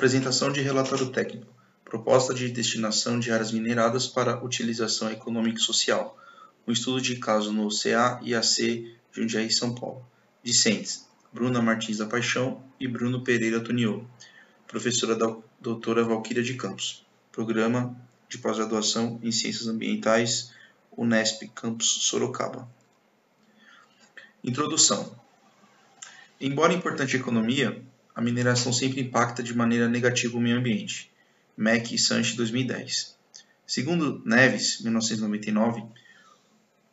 Apresentação de relatório técnico. Proposta de destinação de áreas mineradas para utilização econômica e social. Um estudo de caso no CA e AC Jundiaí, São Paulo. Discentes: Bruna Martins da Paixão e Bruno Pereira Tuniô, Professora da doutora Valquíria de Campos. Programa de pós-graduação em Ciências Ambientais, Unesp Campus Sorocaba. Introdução. Embora importante a economia, a mineração sempre impacta de maneira negativa o meio ambiente. Mac e Sanche, 2010. Segundo Neves, 1999,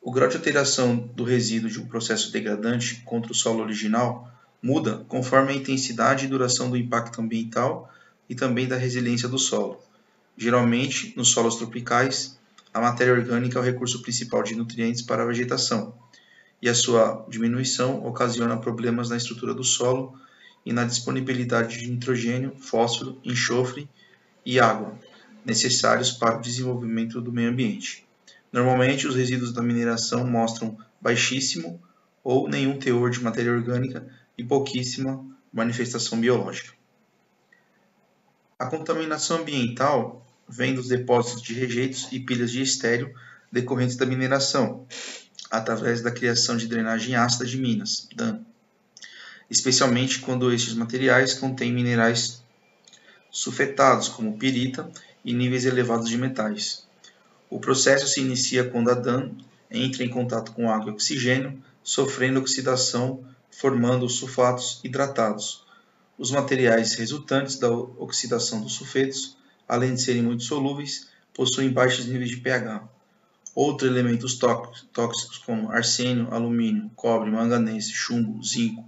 o grau de alteração do resíduo de um processo degradante contra o solo original muda conforme a intensidade e duração do impacto ambiental e também da resiliência do solo. Geralmente, nos solos tropicais, a matéria orgânica é o recurso principal de nutrientes para a vegetação, e a sua diminuição ocasiona problemas na estrutura do solo, e na disponibilidade de nitrogênio, fósforo, enxofre e água necessários para o desenvolvimento do meio ambiente. Normalmente, os resíduos da mineração mostram baixíssimo ou nenhum teor de matéria orgânica e pouquíssima manifestação biológica. A contaminação ambiental vem dos depósitos de rejeitos e pilhas de estéreo decorrentes da mineração, através da criação de drenagem ácida de minas, dam, especialmente quando estes materiais contêm minerais sulfetados, como pirita, e níveis elevados de metais. O processo se inicia quando a DAN entra em contato com água e oxigênio, sofrendo oxidação, formando os sulfatos hidratados. Os materiais resultantes da oxidação dos sulfetos, além de serem muito solúveis, possuem baixos níveis de pH. Outros elementos tóxicos como arsênio, alumínio, cobre, manganês, chumbo, zinco,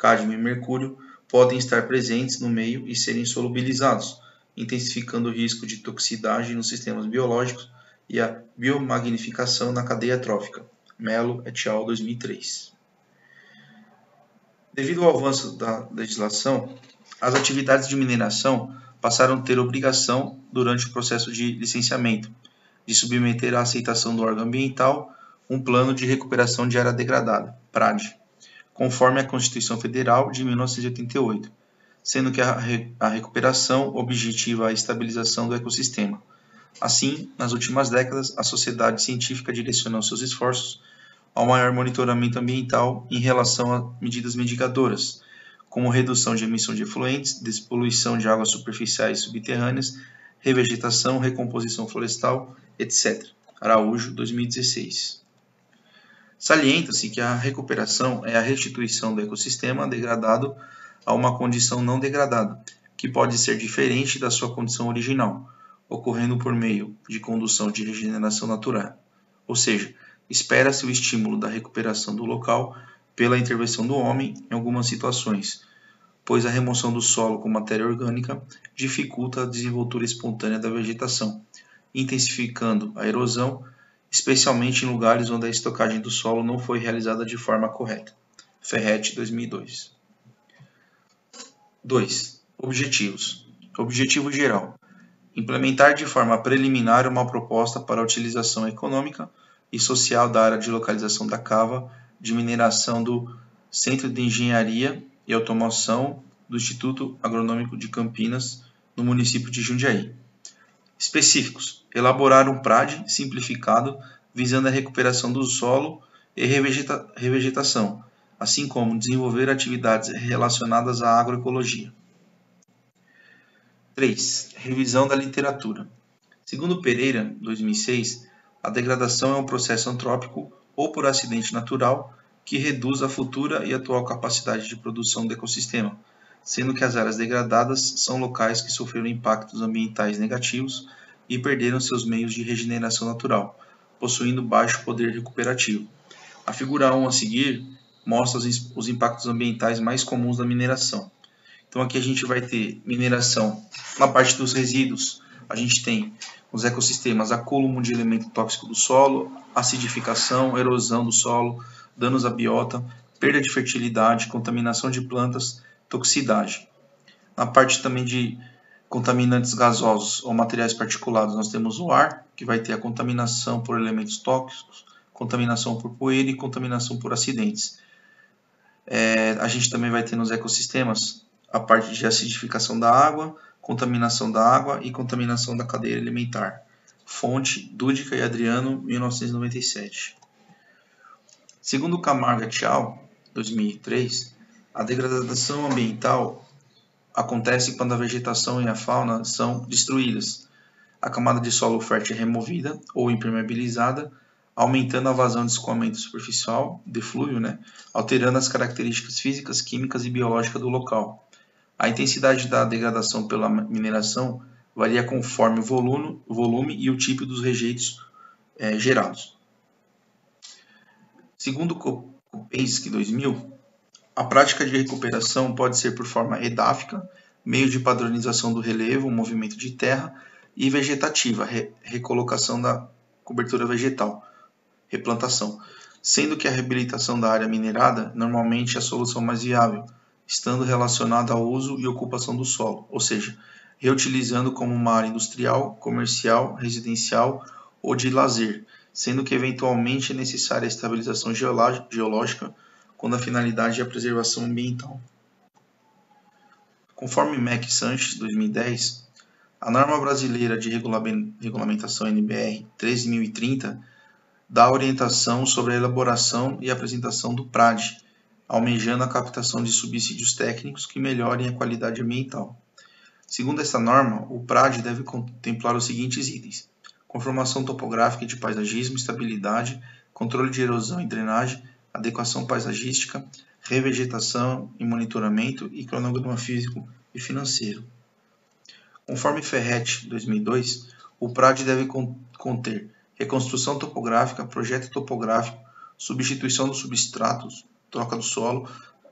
cádmio e mercúrio podem estar presentes no meio e serem solubilizados, intensificando o risco de toxicidade nos sistemas biológicos e a biomagnificação na cadeia trófica. Mello et al. 2003. Devido ao avanço da legislação, as atividades de mineração passaram a ter obrigação, durante o processo de licenciamento, de submeter à aceitação do órgão ambiental um plano de recuperação de área degradada, PRAD, conforme a Constituição Federal de 1988, sendo que a, re a recuperação objetiva a estabilização do ecossistema. Assim, nas últimas décadas, a sociedade científica direcionou seus esforços ao maior monitoramento ambiental em relação a medidas mitigadoras, como redução de emissão de efluentes, despoluição de águas superficiais e subterrâneas, revegetação, recomposição florestal, etc. Araújo, 2016. Salienta-se que a recuperação é a restituição do ecossistema degradado a uma condição não degradada, que pode ser diferente da sua condição original, ocorrendo por meio de condução de regeneração natural. Ou seja, espera-se o estímulo da recuperação do local pela intervenção do homem em algumas situações, pois a remoção do solo com matéria orgânica dificulta a desenvoltura espontânea da vegetação, intensificando a erosão especialmente em lugares onde a estocagem do solo não foi realizada de forma correta. Ferret, 2002. 2. Objetivos. Objetivo geral. Implementar de forma preliminar uma proposta para a utilização econômica e social da área de localização da cava de mineração do Centro de Engenharia e Automação do Instituto Agronômico de Campinas, no município de Jundiaí, específicos. Elaborar um PRAD simplificado visando a recuperação do solo e revegeta revegetação, assim como desenvolver atividades relacionadas à agroecologia. 3. Revisão da literatura. Segundo Pereira, 2006, a degradação é um processo antrópico ou por acidente natural que reduz a futura e atual capacidade de produção do ecossistema, sendo que as áreas degradadas são locais que sofreram impactos ambientais negativos e perderam seus meios de regeneração natural, possuindo baixo poder recuperativo. A figura 1 a seguir mostra os impactos ambientais mais comuns da mineração. Então aqui a gente vai ter mineração. Na parte dos resíduos, a gente tem os ecossistemas, acúmulo de elemento tóxico do solo, acidificação, erosão do solo, danos à biota, perda de fertilidade, contaminação de plantas, toxicidade. Na parte também de contaminantes gasosos ou materiais particulados, nós temos o ar, que vai ter a contaminação por elementos tóxicos, contaminação por poeira e contaminação por acidentes. É, a gente também vai ter nos ecossistemas a parte de acidificação da água, contaminação da água e contaminação da cadeia alimentar. Fonte Dúdica e Adriano, 1997. Segundo Camargo et al., 2003, a degradação ambiental acontece quando a vegetação e a fauna são destruídas, a camada de solo fértil é removida ou impermeabilizada, aumentando a vazão de escoamento superficial, deflúvio, né? alterando as características físicas, químicas e biológicas do local. A intensidade da degradação pela mineração varia conforme o volume, volume e o tipo dos rejeitos é, gerados. Segundo Kopeski 2000, a prática de recuperação pode ser por forma edáfica, meio de padronização do relevo, movimento de terra, e vegetativa, re recolocação da cobertura vegetal, replantação, sendo que a reabilitação da área minerada normalmente é a solução mais viável, estando relacionada ao uso e ocupação do solo, ou seja, reutilizando como uma área industrial, comercial, residencial ou de lazer, sendo que eventualmente é necessária a estabilização geológica quando a finalidade é a preservação ambiental. Conforme MEC Sanches, 2010, a norma brasileira de regulamentação NBR 13030 dá orientação sobre a elaboração e apresentação do PRAD, almejando a captação de subsídios técnicos que melhorem a qualidade ambiental. Segundo esta norma, o PRAD deve contemplar os seguintes itens: conformação topográfica e de paisagismo, estabilidade, controle de erosão e drenagem, adequação paisagística, revegetação e monitoramento e cronograma físico e financeiro. Conforme Ferretti, 2002, o PRAD deve conter reconstrução topográfica, projeto topográfico, substituição dos substratos, troca do solo,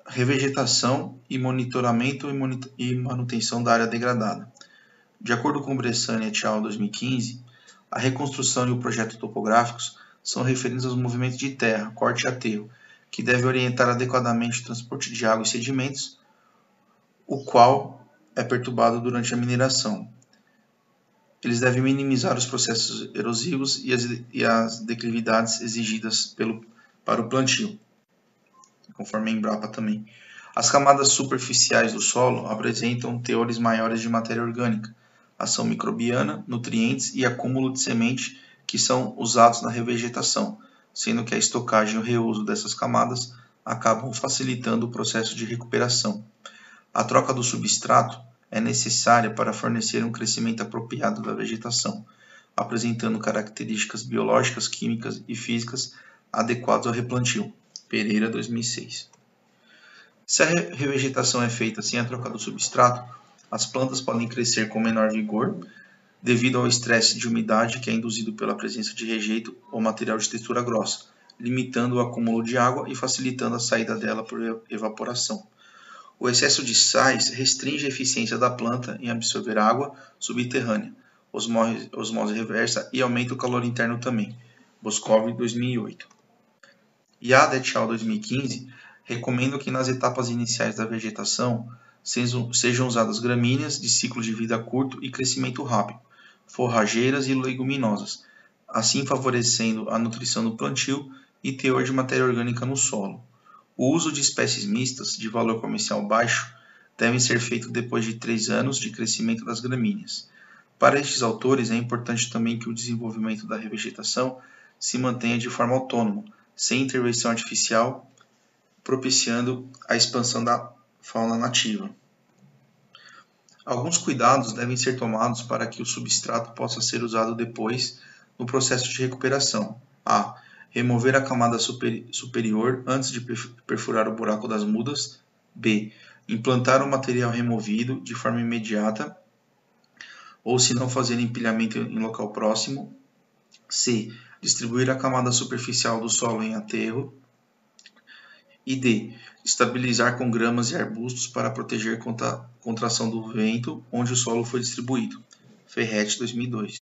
revegetação e monitoramento e manutenção da área degradada. De acordo com Bressane et al. 2015, a reconstrução e o projeto topográficos são referidos aos movimentos de terra, corte e aterro, que deve orientar adequadamente o transporte de água e sedimentos, o qual é perturbado durante a mineração. Eles devem minimizar os processos erosivos e as, e as declividades exigidas pelo, para o plantio, conforme a Embrapa também. As camadas superficiais do solo apresentam teores maiores de matéria orgânica, ação microbiana, nutrientes e acúmulo de semente que são usados na revegetação, sendo que a estocagem e o reuso dessas camadas acabam facilitando o processo de recuperação. A troca do substrato é necessária para fornecer um crescimento apropriado da vegetação, apresentando características biológicas, químicas e físicas adequadas ao replantio. Pereira 2006. Se a revegetação é feita sem a troca do substrato, as plantas podem crescer com menor vigor devido ao estresse de umidade que é induzido pela presença de rejeito ou material de textura grossa, limitando o acúmulo de água e facilitando a saída dela por evaporação. O excesso de sais restringe a eficiência da planta em absorver água subterrânea, osmose, reversa e aumenta o calor interno também. Boscov 2008. Yada et al. 2015 Recomenda que nas etapas iniciais da vegetação sejam usadas gramíneas de ciclo de vida curto e crescimento rápido, forrageiras e leguminosas, assim favorecendo a nutrição do plantio e teor de matéria orgânica no solo. O uso de espécies mistas de valor comercial baixo deve ser feito depois de três anos de crescimento das gramíneas. Para estes autores, é importante também que o desenvolvimento da revegetação se mantenha de forma autônoma, sem intervenção artificial, propiciando a expansão da fauna nativa. Alguns cuidados devem ser tomados para que o substrato possa ser usado depois no processo de recuperação. A. Remover a camada super, superior antes de perfurar o buraco das mudas. B. Implantar o material removido de forma imediata ou se não fazer empilhamento em local próximo. C. Distribuir a camada superficial do solo em aterro e D. Estabilizar com gramas e arbustos para proteger contra a contração do vento onde o solo foi distribuído. Ferret 2002.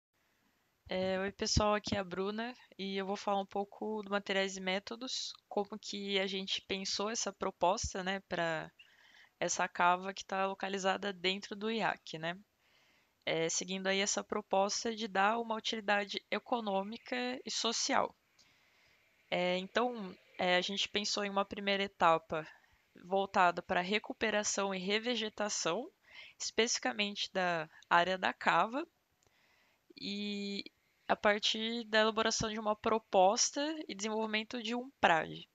É, Oi pessoal, aqui é a Bruna e eu vou falar um pouco do materiais e métodos, como que a gente pensou essa proposta, né, para essa cava que está localizada dentro do IAC, né? É, seguindo aí essa proposta de dar uma utilidade econômica e social. É, então, é, a gente pensou em uma primeira etapa voltada para recuperação e revegetação, especificamente da área da cava, e a partir da elaboração de uma proposta e desenvolvimento de um PRAD.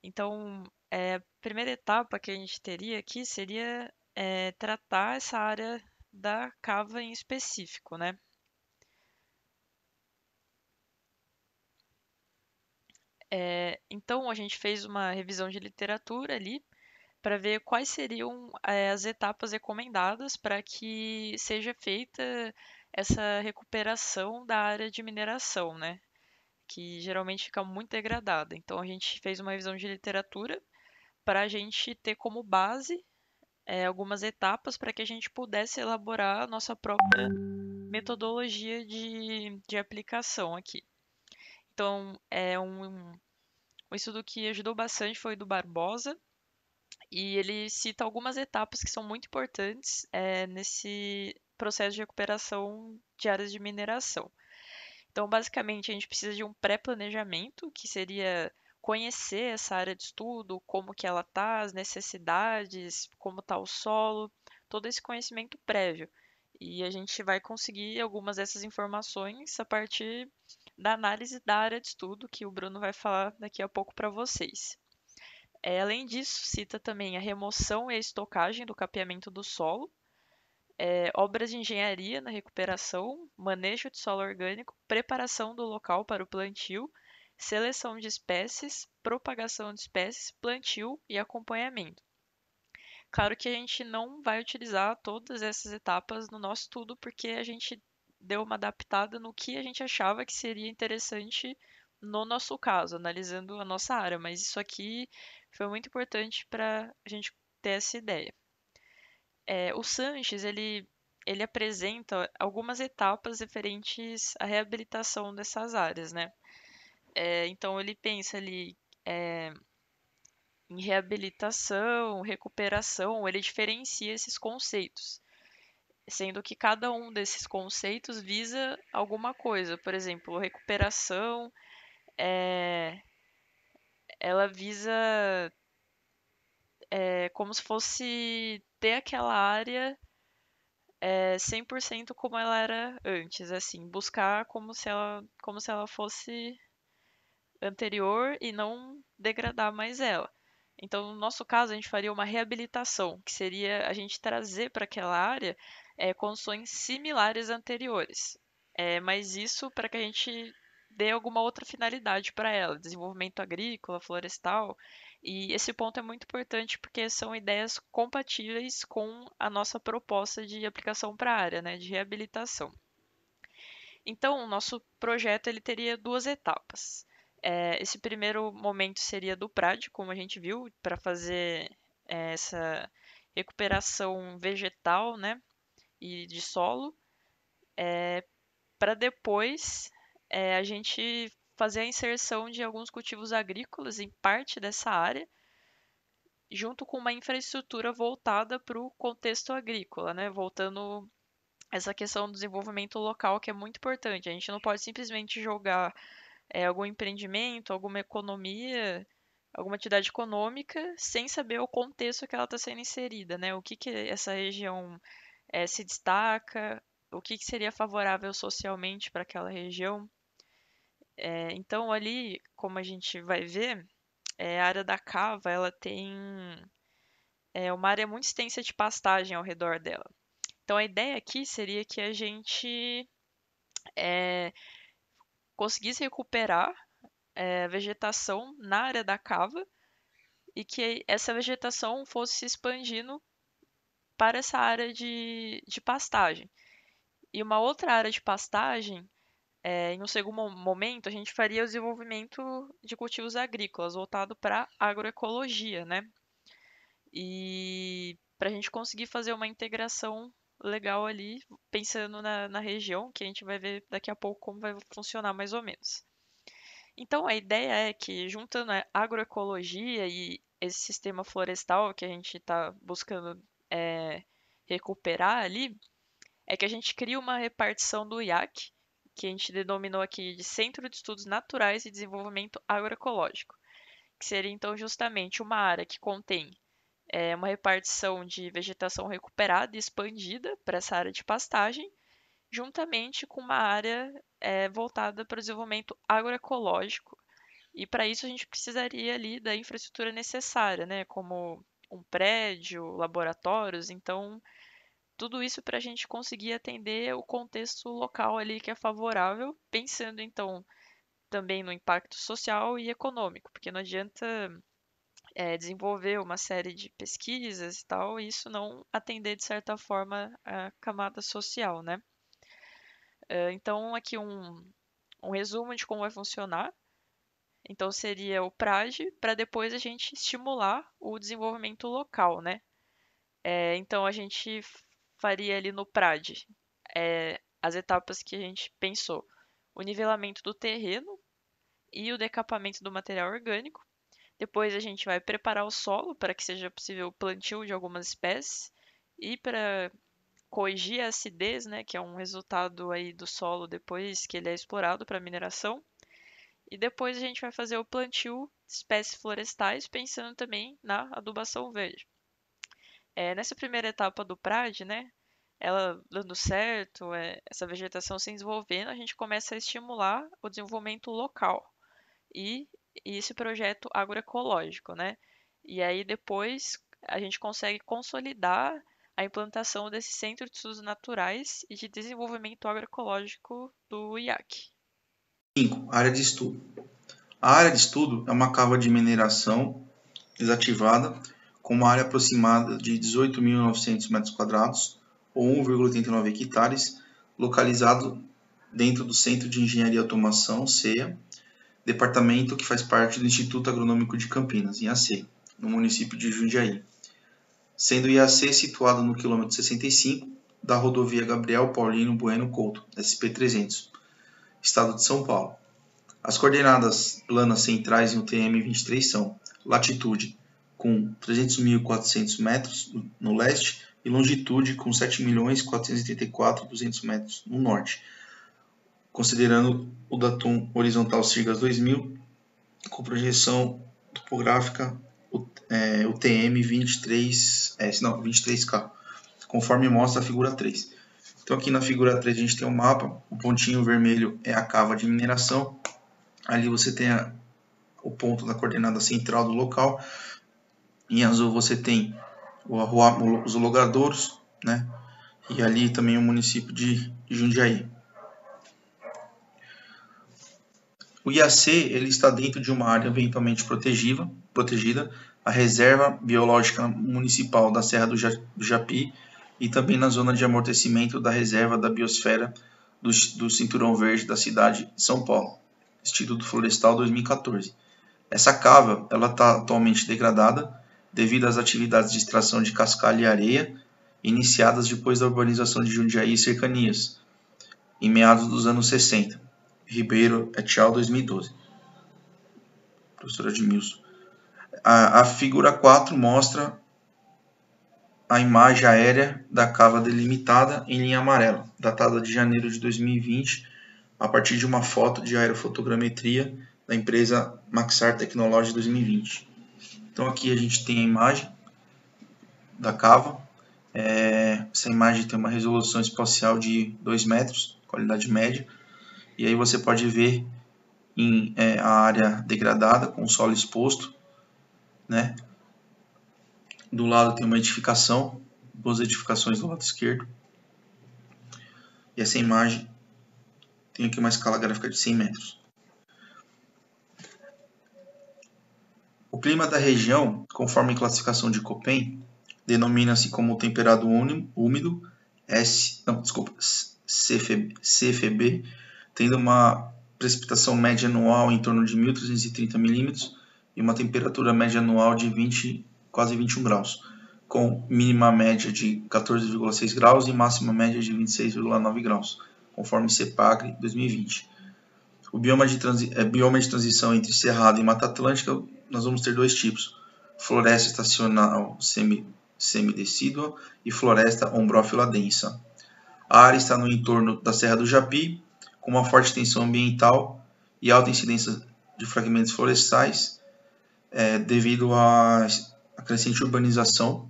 Então, é, a primeira etapa que a gente teria aqui seria é, tratar essa área da cava em específico, né? É, então, a gente fez uma revisão de literatura ali para ver quais seriam é, as etapas recomendadas para que seja feita essa recuperação da área de mineração, né? Que geralmente fica muito degradada. Então, a gente fez uma revisão de literatura para a gente ter como base é, algumas etapas para que a gente pudesse elaborar a nossa própria metodologia de, de aplicação aqui. Então, é um, um estudo que ajudou bastante foi do Barbosa, e ele cita algumas etapas que são muito importantes é, nesse processo de recuperação de áreas de mineração. Então, basicamente, a gente precisa de um pré-planejamento, que seria conhecer essa área de estudo, como que ela está, as necessidades, como está o solo, todo esse conhecimento prévio. E a gente vai conseguir algumas dessas informações a partir da análise da área de estudo, que o Bruno vai falar daqui a pouco para vocês. É, além disso, cita também a remoção e a estocagem do capeamento do solo, é, obras de engenharia na recuperação, manejo de solo orgânico, preparação do local para o plantio, seleção de espécies, propagação de espécies, plantio e acompanhamento. Claro que a gente não vai utilizar todas essas etapas no nosso estudo, porque a gente deu uma adaptada no que a gente achava que seria interessante no nosso caso, analisando a nossa área, mas isso aqui foi muito importante para a gente ter essa ideia. É, o Sanches, ele, ele apresenta algumas etapas referentes à reabilitação dessas áreas, né? É, então, ele pensa ali é, em reabilitação, recuperação, ele diferencia esses conceitos sendo que cada um desses conceitos visa alguma coisa. Por exemplo, recuperação, é, ela visa é, como se fosse ter aquela área é, eh, 100% como ela era antes, assim, buscar como se ela, como se ela fosse anterior e não degradar mais ela. Então, no nosso caso, a gente faria uma reabilitação, que seria a gente trazer para aquela área é, condições similares anteriores. É, mas isso para que a gente dê alguma outra finalidade para ela, desenvolvimento agrícola, florestal. E esse ponto é muito importante porque são ideias compatíveis com a nossa proposta de aplicação para a área, né, de reabilitação. Então, o nosso projeto ele teria duas etapas. É, esse primeiro momento seria do prático, como a gente viu, para fazer é, essa recuperação vegetal, né, e de solo, é, para depois é, a gente fazer a inserção de alguns cultivos agrícolas em parte dessa área, junto com uma infraestrutura voltada para o contexto agrícola, né? voltando essa questão do desenvolvimento local que é muito importante. A gente não pode simplesmente jogar é, algum empreendimento, alguma economia, alguma atividade econômica, sem saber o contexto que ela está sendo inserida, né? O que, que essa região é, se destaca, o que, que seria favorável socialmente para aquela região. É, então ali, como a gente vai ver, é, a área da cava ela tem é, uma área muito extensa de pastagem ao redor dela. Então a ideia aqui seria que a gente é, conseguisse recuperar a vegetação na área da cava e que essa vegetação fosse se expandindo para essa área de, de pastagem. E uma outra área de pastagem, é, em um segundo momento, a gente faria o desenvolvimento de cultivos agrícolas, voltado para agroecologia, né? E para a gente conseguir fazer uma integração legal ali, pensando na, na região, que a gente vai ver daqui a pouco como vai funcionar mais ou menos. Então, a ideia é que, juntando a né, agroecologia e esse sistema florestal que a gente está buscando é, recuperar ali, é que a gente cria uma repartição do IAC, que a gente denominou aqui de Centro de Estudos Naturais e Desenvolvimento Agroecológico, que seria então justamente uma área que contém é, uma repartição de vegetação recuperada e expandida para essa área de pastagem, juntamente com uma área é, voltada para o desenvolvimento agroecológico. E para isso a gente precisaria ali da infraestrutura necessária, né, como um prédio, laboratórios, então tudo isso para a gente conseguir atender o contexto local ali que é favorável, pensando então também no impacto social e econômico, porque não adianta é, desenvolver uma série de pesquisas e tal, e isso não atender de certa forma a camada social, né? Eh, então aqui um, um resumo de como vai funcionar. Então seria o PRAD para depois a gente estimular o desenvolvimento local, né? É, então a gente faria ali no prade é, as etapas que a gente pensou: o nivelamento do terreno e o decapamento do material orgânico. Depois a gente vai preparar o solo para que seja possível o plantio de algumas espécies e para corrigir a acidez, né, que é um resultado aí do solo depois que ele é explorado para mineração. E depois a gente vai fazer o plantio de espécies florestais, pensando também na adubação verde. É, nessa primeira etapa do PRAD, né, ela dando certo, é, essa vegetação se desenvolvendo, a gente começa a estimular o desenvolvimento local e, e esse projeto agroecológico, né? E aí depois a gente consegue consolidar a implantação desse centro de estudos naturais e de desenvolvimento agroecológico do IAC. 5. Área de estudo. A área de estudo é uma cava de mineração desativada com uma área aproximada de 18.900 metros quadrados ou 1,89 hectares, localizado dentro do Centro de Engenharia e Automação, CEA, departamento que faz parte do Instituto Agronômico de Campinas, IAC, no município de Jundiaí, sendo o IAC situado no quilômetro 65 da rodovia Gabriel Paulino Bueno Couto, SP300, estado de São Paulo. As coordenadas planas centrais em UTM 23 são latitude com 300.400 metros no leste e longitude com 7.484.200 metros no norte, considerando o datum horizontal Sirgas 2000 com projeção topográfica o UTM 23S, não, 23K, conforme mostra a figura 3. Então aqui na figura 3 a gente tem o um mapa, o pontinho vermelho é a cava de mineração, ali você tem a, o ponto da coordenada central do local, em azul você tem o, o, os logadouros, né? e ali também o município de Jundiaí. O IAC ele está dentro de uma área eventualmente protegida, protegida a Reserva Biológica Municipal da Serra do Japi, e também na zona de amortecimento da reserva da biosfera do, do Cinturão Verde da cidade de São Paulo, Instituto Florestal 2014. Essa cava ela está atualmente degradada devido às atividades de extração de cascalho e areia iniciadas depois da urbanização de Jundiaí e cercanias, em meados dos anos 60. Ribeiro et al. 2012. Professora Edmilson. A, a figura 4 mostra a imagem aérea da cava delimitada em linha amarela, datada de janeiro de 2020, a partir de uma foto de aerofotogrametria da empresa Maxar Technology 2020. Então aqui a gente tem a imagem da cava. É, essa imagem tem uma resolução espacial de 2 metros, qualidade média. E aí você pode ver em, é, a área degradada com o solo exposto, né? Do lado tem uma edificação, duas edificações do lado esquerdo. E essa imagem tem aqui uma escala gráfica de 100 metros. O clima da região, conforme classificação de Köppen, denomina-se como temperado úmido, S, não, desculpa, CFB, CFB, tendo uma precipitação média anual em torno de 1.330 mm e uma temperatura média anual de 20 quase 21 graus, com mínima média de 14,6 graus e máxima média de 26,9 graus, conforme CEPAGRE 2020. O bioma de, é, bioma de transição entre Cerrado e Mata Atlântica, nós vamos ter dois tipos, floresta estacional semi, semidecídua e floresta ombrófila densa. A área está no entorno da Serra do Japi, com uma forte tensão ambiental e alta incidência de fragmentos florestais, é, devido às a crescente urbanização,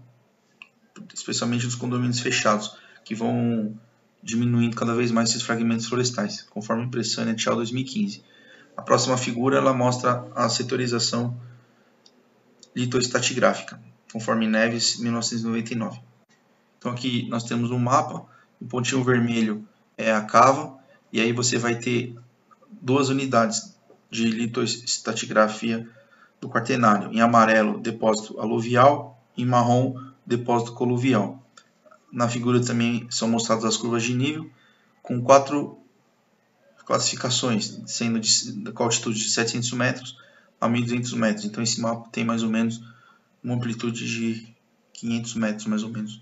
especialmente dos condomínios fechados, que vão diminuindo cada vez mais esses fragmentos florestais, conforme a impressão inicial 2015. A próxima figura ela mostra a setorização litoestatigráfica, conforme Neves, 1999. Então aqui nós temos um mapa, o um pontinho vermelho é a cava, e aí você vai ter duas unidades de litoestatigrafia do quaternário. Em amarelo, depósito aluvial. Em marrom, depósito coluvial. Na figura também são mostradas as curvas de nível, com quatro classificações, sendo de, com altitude de 700 metros a 1.200 metros. Então esse mapa tem mais ou menos uma amplitude de 500 metros, mais ou menos.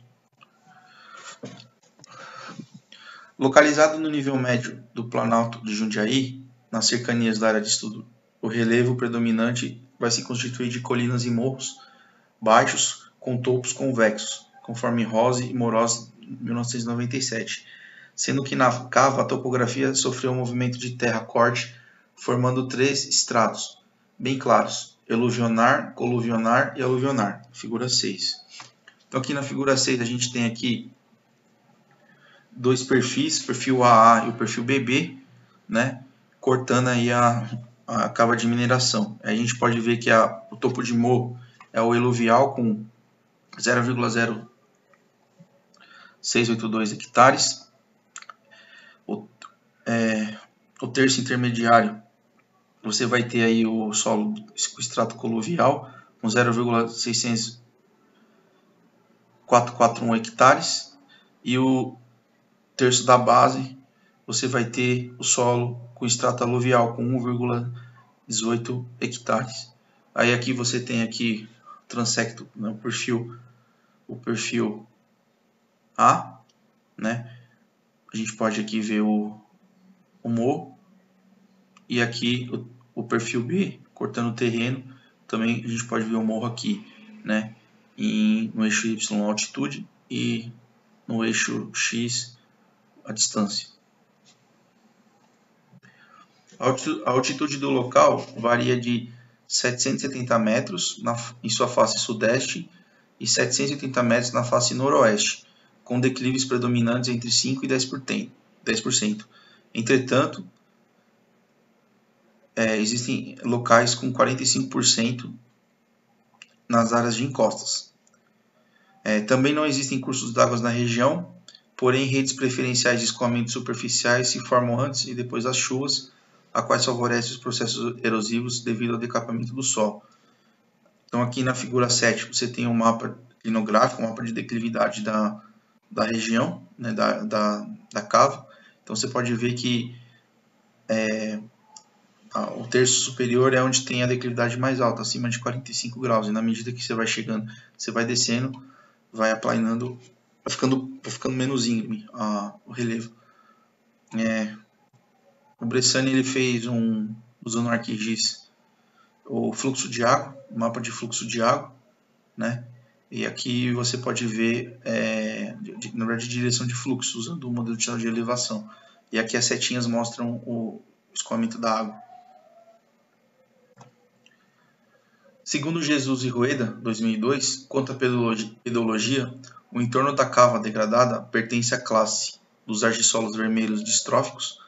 Localizado no nível médio do Planalto de Jundiaí, nas cercanias da área de estudo, o relevo predominante vai se constituir de colinas e morros baixos com topos convexos, conforme Rose e Moroz 1997, sendo que na cava a topografia sofreu um movimento de terra corte, formando três estratos bem claros: eluvionar, coluvionar e aluvionar, figura 6. Então aqui na figura 6 a gente tem aqui dois perfis, perfil AA e o perfil BB, né? Cortando aí a a cava de mineração. A gente pode ver que a, o topo de morro é o eluvial com 0,0682 hectares. O, é, o terço intermediário, você vai ter aí o solo, o extrato coluvial com 0,6441 hectares. E o terço da base você vai ter o solo com extrato aluvial com 1,18 hectares. Aí aqui você tem aqui o transecto, né, o perfil, o perfil A, né? A gente pode aqui ver o, o Mo e aqui o, o perfil B cortando o terreno. Também a gente pode ver o morro aqui, né? Em, no eixo Y altitude e no eixo X a distância. A altitude do local varia de 770 metros na, em sua face sudeste e 780 metros na face noroeste, com declives predominantes entre 5% e 10%. 10%. Entretanto, é, existem locais com 45% nas áreas de encostas. É, também não existem cursos d'água na região, porém redes preferenciais de escoamento superficiais se formam antes e depois das chuvas, a quais favorece os processos erosivos devido ao decapamento do solo. Então aqui na figura 7 você tem um mapa clinográfico, um mapa de declividade da, da região, né, da, da, da cava. Então você pode ver que é, o terço superior é onde tem a declividade mais alta, acima de 45 graus. E na medida que você vai chegando, você vai descendo, vai aplainando, vai ficando, vai ficando menos íngreme a, ah, o relevo. É, o Bressani ele fez um usando o ArcGIS o fluxo de água, mapa de fluxo de água, né? E aqui você pode ver, é, na verdade, direção de fluxo, usando o modelo digital de elevação. E aqui as setinhas mostram o escoamento da água. Segundo Jesus e Rueda, 2002, quanto a pedologia, o entorno da cava degradada pertence à classe dos argissolos vermelhos distróficos,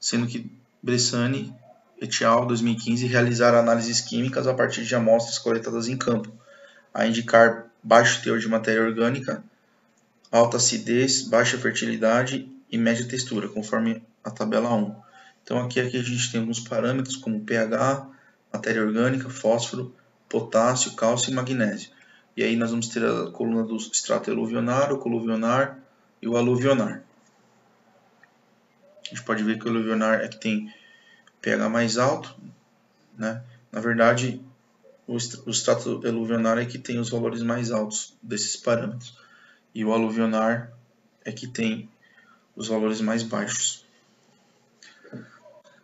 sendo que Bressani et al. 2015 realizaram análises químicas a partir de amostras coletadas em campo, a indicar baixo teor de matéria orgânica, alta acidez, baixa fertilidade e média textura, conforme a tabela 1. Então aqui, aqui a gente tem alguns parâmetros como pH, matéria orgânica, fósforo, potássio, cálcio e magnésio. E aí nós vamos ter a coluna do extrato eluvionar, o coluvionar e o aluvionar. A gente pode ver que o aluvionar é que tem pH mais alto, né? Na verdade, o, extrato eluvionar é que tem os valores mais altos desses parâmetros. E o aluvionar é que tem os valores mais baixos.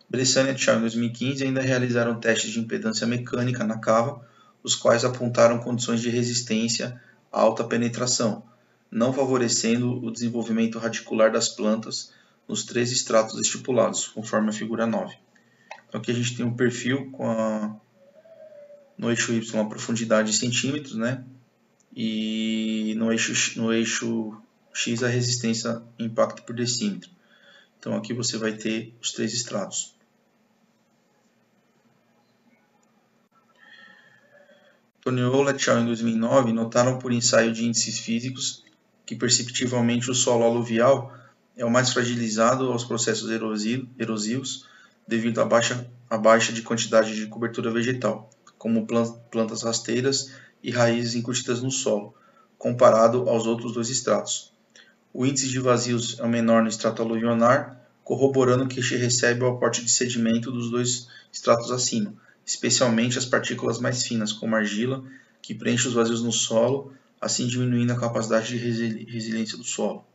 Bressane e Thiago, em 2015, ainda realizaram testes de impedância mecânica na cava, os quais apontaram condições de resistência à alta penetração, não favorecendo o desenvolvimento radicular das plantas nos três estratos estipulados, conforme a figura 9. Então, aqui a gente tem um perfil com a, no eixo Y a profundidade em centímetros, né? E no eixo, no eixo X a resistência impacto por decímetro. Então aqui você vai ter os três estratos. Torneola et em 2009 notaram por ensaio de índices físicos que perceptivelmente o solo aluvial é o mais fragilizado aos processos erosivos devido à baixa, à baixa de quantidade de cobertura vegetal, como plantas rasteiras e raízes incrustadas no solo, comparado aos outros dois estratos. O índice de vazios é menor no estrato aluvionar, corroborando que este recebe o aporte de sedimento dos dois estratos acima, especialmente as partículas mais finas, como argila, que preenche os vazios no solo, assim diminuindo a capacidade de resili resiliência do solo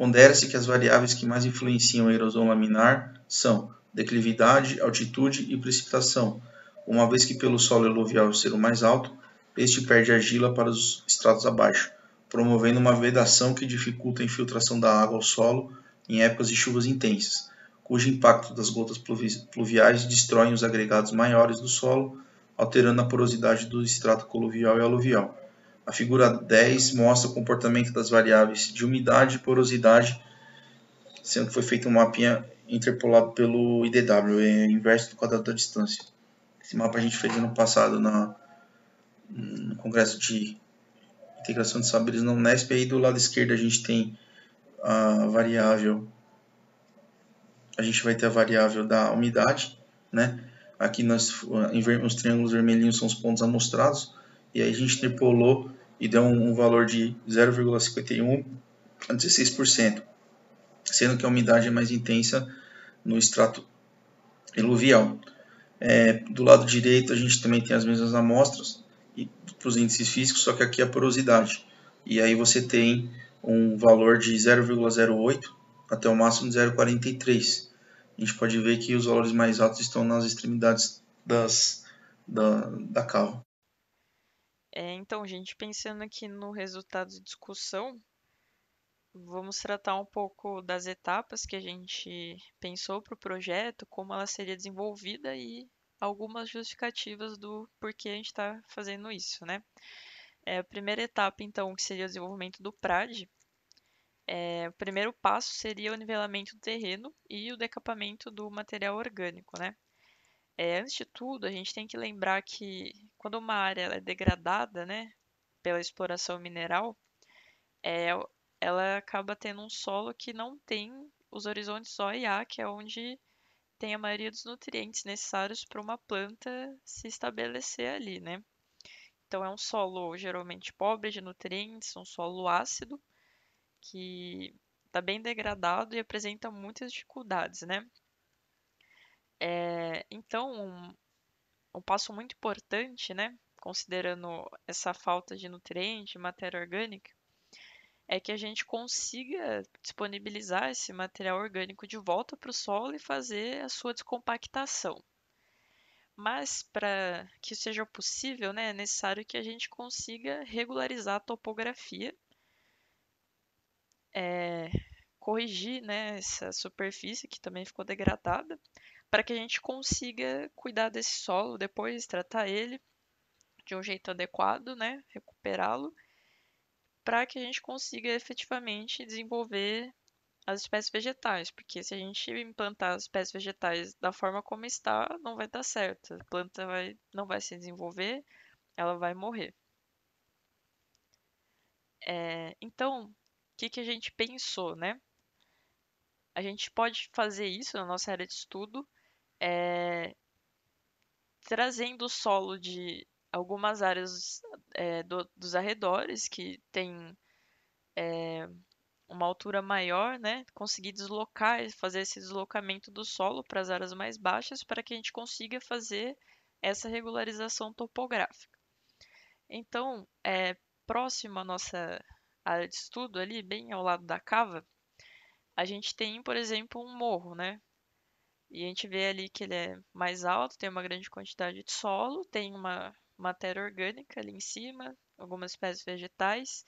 pondera-se que as variáveis que mais influenciam a erosão laminar são declividade, altitude e precipitação, uma vez que pelo solo eluvial ser o mais alto, este perde argila para os estratos abaixo, promovendo uma vedação que dificulta a infiltração da água ao solo em épocas de chuvas intensas, cujo impacto das gotas pluviais destrói os agregados maiores do solo, alterando a porosidade do estrato coluvial e aluvial, a figura 10 mostra o comportamento das variáveis de umidade e porosidade, sendo que foi feito um mapinha interpolado pelo IDW, é inverso do quadrado da distância. Esse mapa a gente fez ano passado na, no Congresso de Integração de Saberes na Unesp. Aí do lado esquerdo a gente tem a variável, a gente vai ter a variável da umidade, né? Aqui nós, eh, os triângulos vermelhinhos são os pontos amostrados, e aí a gente interpolou e deu um valor de 0,51 a 16%, sendo que a umidade é mais intensa no extrato eluvial. É, do lado direito a gente também tem as mesmas amostras para os índices físicos, só que aqui é a porosidade. E aí você tem um valor de 0,08 até o máximo de 0,43. A gente pode ver que os valores mais altos estão nas extremidades das, da, da cava. É, então, gente, pensando aqui no resultado de discussão, vamos tratar um pouco das etapas que a gente pensou para o projeto, como ela seria desenvolvida e algumas justificativas do porquê a gente está fazendo isso, né? É, a primeira etapa, então, que seria o desenvolvimento do PRAD, é, o primeiro passo seria o nivelamento do terreno e o decapamento do material orgânico, né? É, antes de tudo, a gente tem que lembrar que quando uma área é degradada, né, pela exploração mineral, é, ela acaba tendo um solo que não tem os horizontes OIA, que é onde tem a maioria dos nutrientes necessários para uma planta se estabelecer ali, né? Então é um solo geralmente pobre de nutrientes, um solo ácido que está bem degradado e apresenta muitas dificuldades, né? É, então, um passo muito importante, né, considerando essa falta de nutriente, matéria orgânica, é que a gente consiga disponibilizar esse material orgânico de volta para o solo e fazer a sua descompactação. Mas para que isso seja possível, né, é necessário que a gente consiga regularizar a topografia, é, corrigir né, essa superfície que também ficou degradada, para que a gente consiga cuidar desse solo depois, tratar ele de um jeito adequado, né? Recuperá-lo, para que a gente consiga efetivamente desenvolver as espécies vegetais, porque se a gente implantar as espécies vegetais da forma como está, não vai dar certo. A planta vai, não vai se desenvolver, ela vai morrer. É, então, o que, que a gente pensou, né? A gente pode fazer isso na nossa área de estudo é, trazendo o solo de algumas áreas é, do, dos arredores que tem é, uma altura maior, né? Conseguir deslocar, fazer esse deslocamento do solo para as áreas mais baixas para que a gente consiga fazer essa regularização topográfica. Então, é, próximo à nossa área de estudo ali, bem ao lado da cava, a gente tem, por exemplo, um morro, né? E a gente vê ali que ele é mais alto, tem uma grande quantidade de solo, tem uma matéria orgânica ali em cima, algumas espécies vegetais.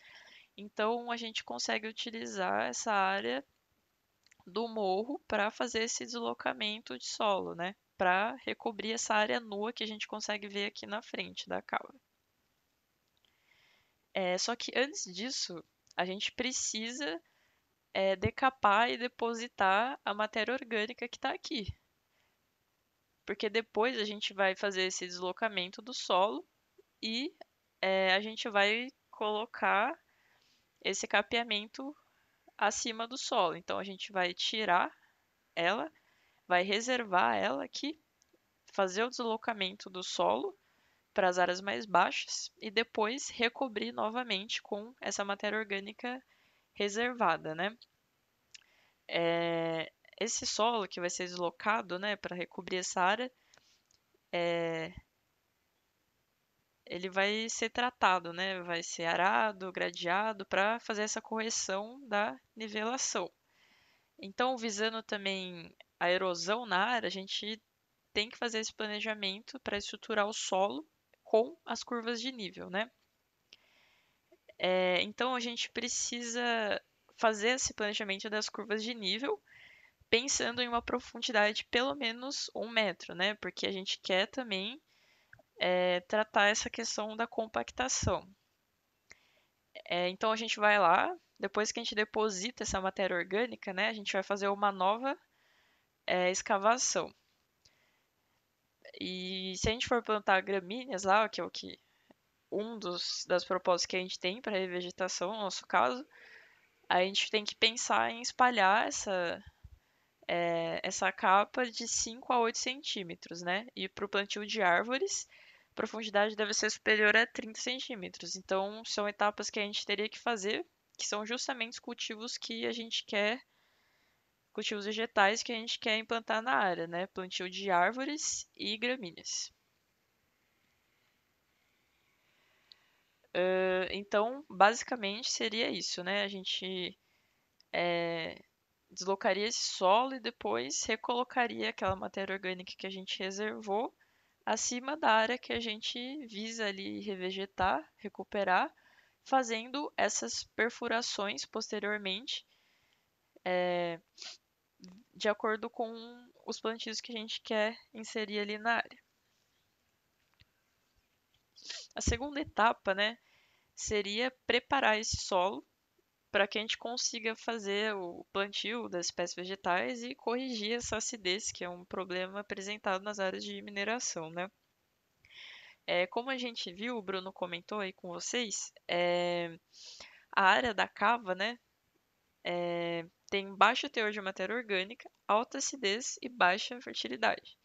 Então a gente consegue utilizar essa área do morro para fazer esse deslocamento de solo, né? Para recobrir essa área nua que a gente consegue ver aqui na frente da cava. É, só que antes disso, a gente precisa é decapar e depositar a matéria orgânica que está aqui. Porque depois a gente vai fazer esse deslocamento do solo e é, a gente vai colocar esse capeamento acima do solo. Então a gente vai tirar ela, vai reservar ela aqui, fazer o deslocamento do solo para as áreas mais baixas e depois recobrir novamente com essa matéria orgânica reservada, né? É, esse solo que vai ser deslocado, né, para recobrir essa área, é, ele vai ser tratado, né? Vai ser arado, gradeado para fazer essa correção da nivelação. Então, visando também a erosão na área, a gente tem que fazer esse planejamento para estruturar o solo com as curvas de nível, né? É, então a gente precisa fazer esse planejamento das curvas de nível, pensando em uma profundidade de pelo menos um metro, né? Porque a gente quer também é, tratar essa questão da compactação. É, então a gente vai lá, depois que a gente deposita essa matéria orgânica, né? A gente vai fazer uma nova é, escavação. E se a gente for plantar gramíneas lá, que é o que um dos das propostas que a gente tem para revegetação, no nosso caso, a gente tem que pensar em espalhar essa, é, essa capa de 5 a 8 centímetros, né? E para o plantio de árvores, a profundidade deve ser superior a 30 centímetros. Então, são etapas que a gente teria que fazer, que são justamente os cultivos que a gente quer, cultivos vegetais que a gente quer implantar na área, né? Plantio de árvores e gramíneas. Uh, então, basicamente seria isso, né? A gente é, deslocaria esse solo e depois recolocaria aquela matéria orgânica que a gente reservou acima da área que a gente visa ali revegetar, recuperar, fazendo essas perfurações posteriormente, é, de acordo com os plantios que a gente quer inserir ali na área. A segunda etapa, né, seria preparar esse solo para que a gente consiga fazer o plantio das espécies vegetais e corrigir essa acidez, que é um problema apresentado nas áreas de mineração, né? É, como a gente viu, o Bruno comentou aí com vocês, é, a área da cava, né, é, tem baixo teor de matéria orgânica, alta acidez e baixa fertilidade.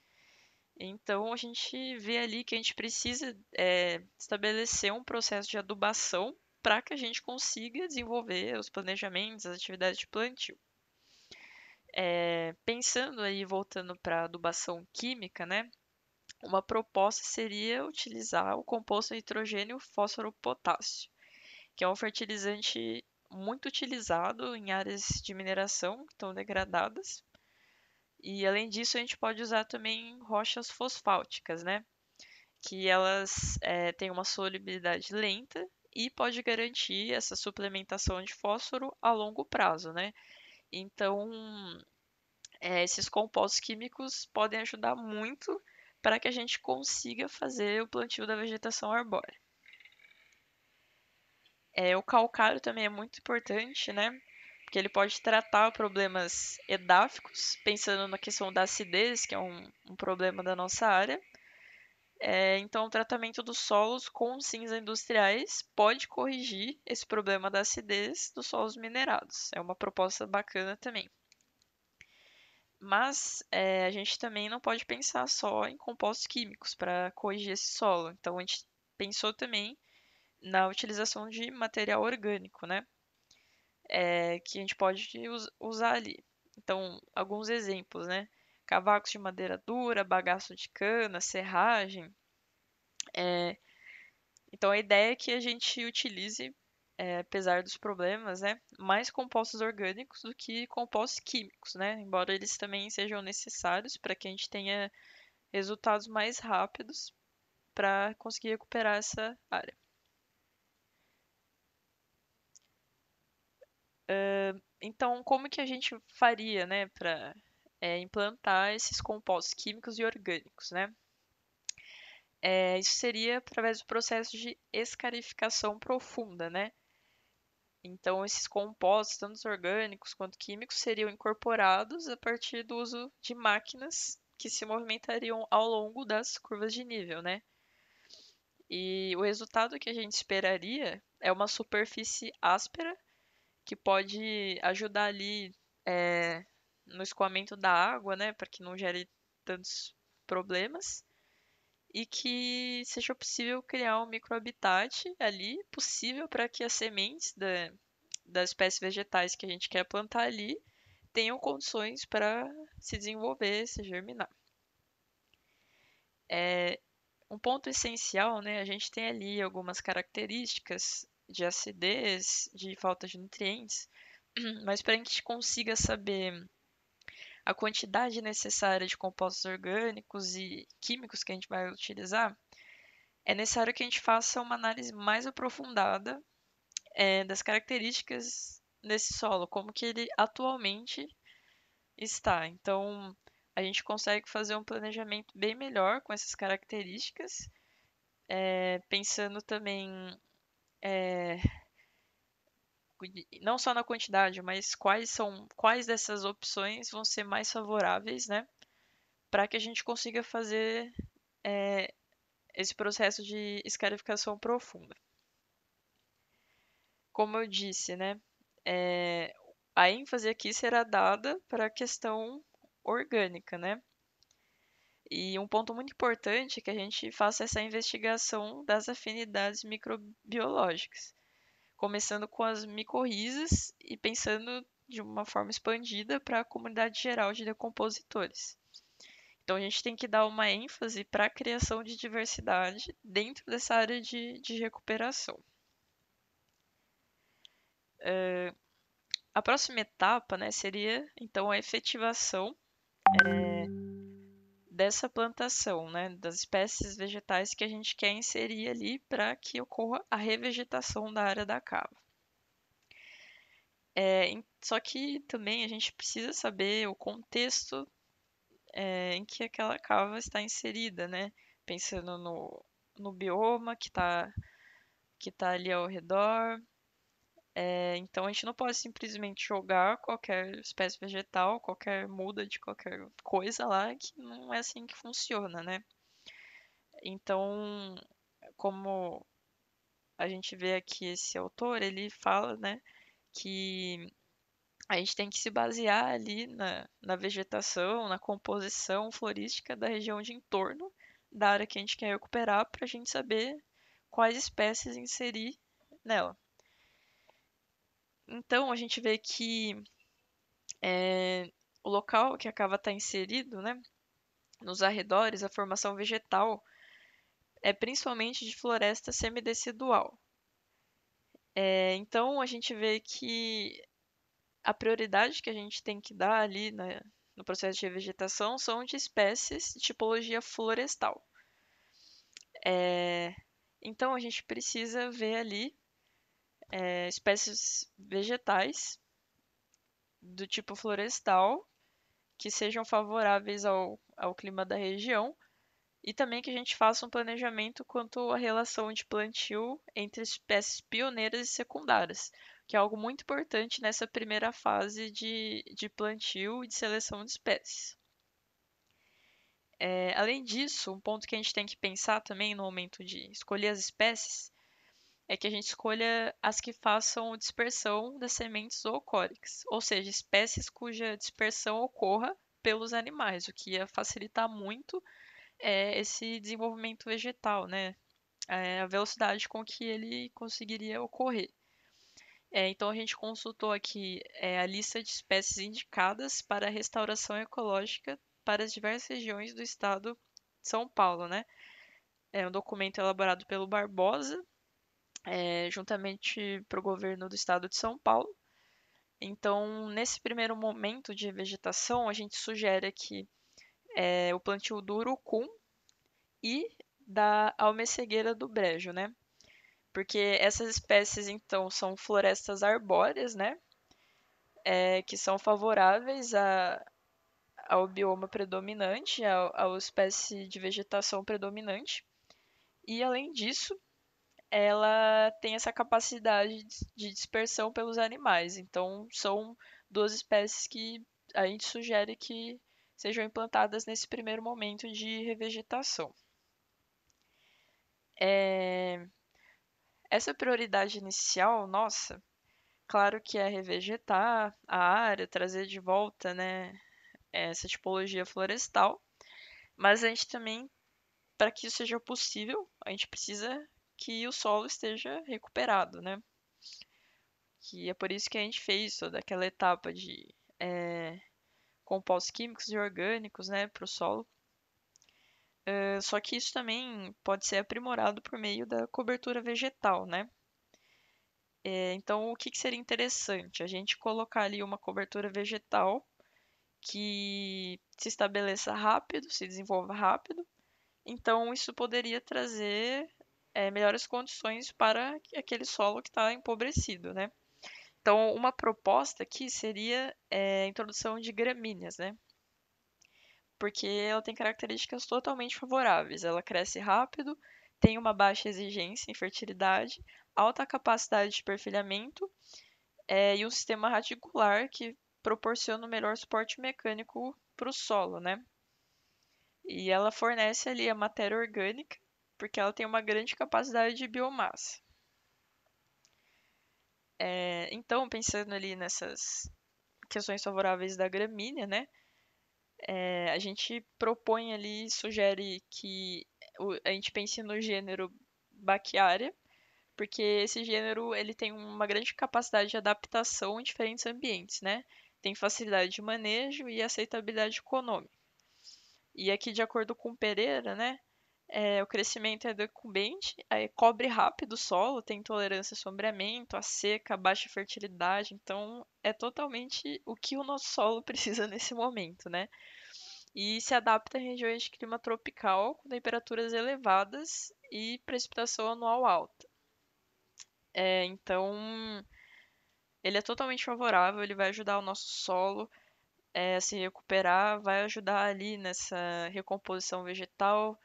Então, a gente vê ali que a gente precisa é, estabelecer um processo de adubação para que a gente consiga desenvolver os planejamentos, as atividades de plantio. É, pensando aí, voltando para a adubação química, né? Uma proposta seria utilizar o composto nitrogênio fósforo potássio, que é um fertilizante muito utilizado em áreas de mineração que estão degradadas e além disso, a gente pode usar também rochas fosfálticas, né? Que elas é, têm uma solubilidade lenta e pode garantir essa suplementação de fósforo a longo prazo, né? Então, é, esses compostos químicos podem ajudar muito para que a gente consiga fazer o plantio da vegetação arbórea. É, o calcário também é muito importante, né? porque ele pode tratar problemas edáficos, pensando na questão da acidez, que é um, um problema da nossa área. É, então, o tratamento dos solos com cinza industriais pode corrigir esse problema da acidez dos solos minerados. É uma proposta bacana também. Mas é, a gente também não pode pensar só em compostos químicos para corrigir esse solo. Então, a gente pensou também na utilização de material orgânico, né? é, que a gente pode usar ali. Então, alguns exemplos, né? Cavacos de madeira dura, bagaço de cana, serragem. É, então, a ideia é que a gente utilize, é, apesar dos problemas, né, mais compostos orgânicos do que compostos químicos, né? Embora eles também sejam necessários para que a gente tenha resultados mais rápidos para conseguir recuperar essa área. então, como que a gente faria, né, para é, eh, implantar esses compostos químicos e orgânicos, né? É, isso seria através do processo de escarificação profunda, né? Então, esses compostos, tanto orgânicos quanto químicos, seriam incorporados a partir do uso de máquinas que se movimentariam ao longo das curvas de nível, né? E o resultado que a gente esperaria é uma superfície áspera que pode ajudar ali é, no escoamento da água, né, para que não gere tantos problemas e que seja possível criar um microhabitat ali, possível para que as sementes da, das espécies vegetais que a gente quer plantar ali tenham condições para se desenvolver, se germinar. É, um ponto essencial, né, a gente tem ali algumas características de acidez, de falta de nutrientes, mas para a gente consiga saber a quantidade necessária de compostos orgânicos e químicos que a gente vai utilizar, é necessário que a gente faça uma análise mais aprofundada é, das características desse solo, como que ele atualmente está. Então, a gente consegue fazer um planejamento bem melhor com essas características, é, pensando também é, não só na quantidade, mas quais são quais dessas opções vão ser mais favoráveis, né? Para que a gente consiga fazer é, esse processo de escarificação profunda. Como eu disse, né? É, a ênfase aqui será dada para a questão orgânica, né? E um ponto muito importante é que a gente faça essa investigação das afinidades microbiológicas, começando com as micorrizas e pensando de uma forma expandida para a comunidade geral de decompositores. Então, a gente tem que dar uma ênfase para a criação de diversidade dentro dessa área de, de recuperação. Uh, a próxima etapa né, seria, então, a efetivação. É dessa plantação, né, das espécies vegetais que a gente quer inserir ali para que ocorra a revegetação da área da cava. É, só que também a gente precisa saber o contexto é, em que aquela cava está inserida, né? Pensando no, no bioma que está que tá ali ao redor, é, então a gente não pode simplesmente jogar qualquer espécie vegetal, qualquer muda de qualquer coisa lá, que não é assim que funciona, né? Então, como a gente vê aqui esse autor, ele fala, né, que a gente tem que se basear ali na, na vegetação, na composição florística da região de entorno da área que a gente quer recuperar para a gente saber quais espécies inserir nela. Então, a gente vê que é, o local que acaba está inserido, né, nos arredores, a formação vegetal é principalmente de floresta semidecidual. É, então, a gente vê que a prioridade que a gente tem que dar ali né, no processo de vegetação são de espécies de tipologia florestal. É, então, a gente precisa ver ali é, espécies vegetais do tipo florestal que sejam favoráveis ao, ao clima da região e também que a gente faça um planejamento quanto à relação de plantio entre espécies pioneiras e secundárias, que é algo muito importante nessa primeira fase de, de plantio e de seleção de espécies. É, além disso, um ponto que a gente tem que pensar também no momento de escolher as espécies é que a gente escolha as que façam dispersão das sementes ou zoocóricas, ou seja, espécies cuja dispersão ocorra pelos animais, o que ia facilitar muito é, esse desenvolvimento vegetal, né? É, a velocidade com que ele conseguiria ocorrer. É, então, a gente consultou aqui é, a lista de espécies indicadas para a restauração ecológica para as diversas regiões do estado de São Paulo, né? É um documento elaborado pelo Barbosa, é, juntamente para o governo do estado de São Paulo. Então, nesse primeiro momento de vegetação, a gente sugere aqui é, o plantio do urucum e da almecegueira do brejo, né? Porque essas espécies, então, são florestas arbóreas, né? É, que são favoráveis a, ao bioma predominante, à espécie de vegetação predominante. E, além disso, ela tem essa capacidade de dispersão pelos animais. Então, são duas espécies que a gente sugere que sejam implantadas nesse primeiro momento de revegetação. É... Essa prioridade inicial, nossa, claro que é revegetar a área, trazer de volta né, essa tipologia florestal, mas a gente também, para que isso seja possível, a gente precisa que o solo esteja recuperado, né? Que é por isso que a gente fez toda aquela etapa de é, compostos químicos e orgânicos, né, para o solo. Uh, só que isso também pode ser aprimorado por meio da cobertura vegetal, né? É, então, o que, que seria interessante? A gente colocar ali uma cobertura vegetal que se estabeleça rápido, se desenvolva rápido. Então, isso poderia trazer é, melhores condições para aquele solo que está empobrecido, né? Então, uma proposta aqui seria é, a introdução de gramíneas, né? Porque ela tem características totalmente favoráveis. Ela cresce rápido, tem uma baixa exigência em fertilidade, alta capacidade de perfilhamento é, e um sistema radicular que proporciona o melhor suporte mecânico para o solo, né? E ela fornece ali a matéria orgânica porque ela tem uma grande capacidade de biomassa. É, então, pensando ali nessas questões favoráveis da gramínea, né? É, a gente propõe ali, sugere que a gente pense no gênero Bachiaria, porque esse gênero ele tem uma grande capacidade de adaptação em diferentes ambientes, né? Tem facilidade de manejo e aceitabilidade econômica. E aqui, de acordo com Pereira, né, é, o crescimento é decumbente, aí cobre rápido o solo, tem intolerância a sombreamento, a seca, baixa fertilidade, então é totalmente o que o nosso solo precisa nesse momento, né? E se adapta a regiões de clima tropical com temperaturas elevadas e precipitação anual alta. É, então, ele é totalmente favorável, ele vai ajudar o nosso solo é, a se recuperar, vai ajudar ali nessa recomposição vegetal,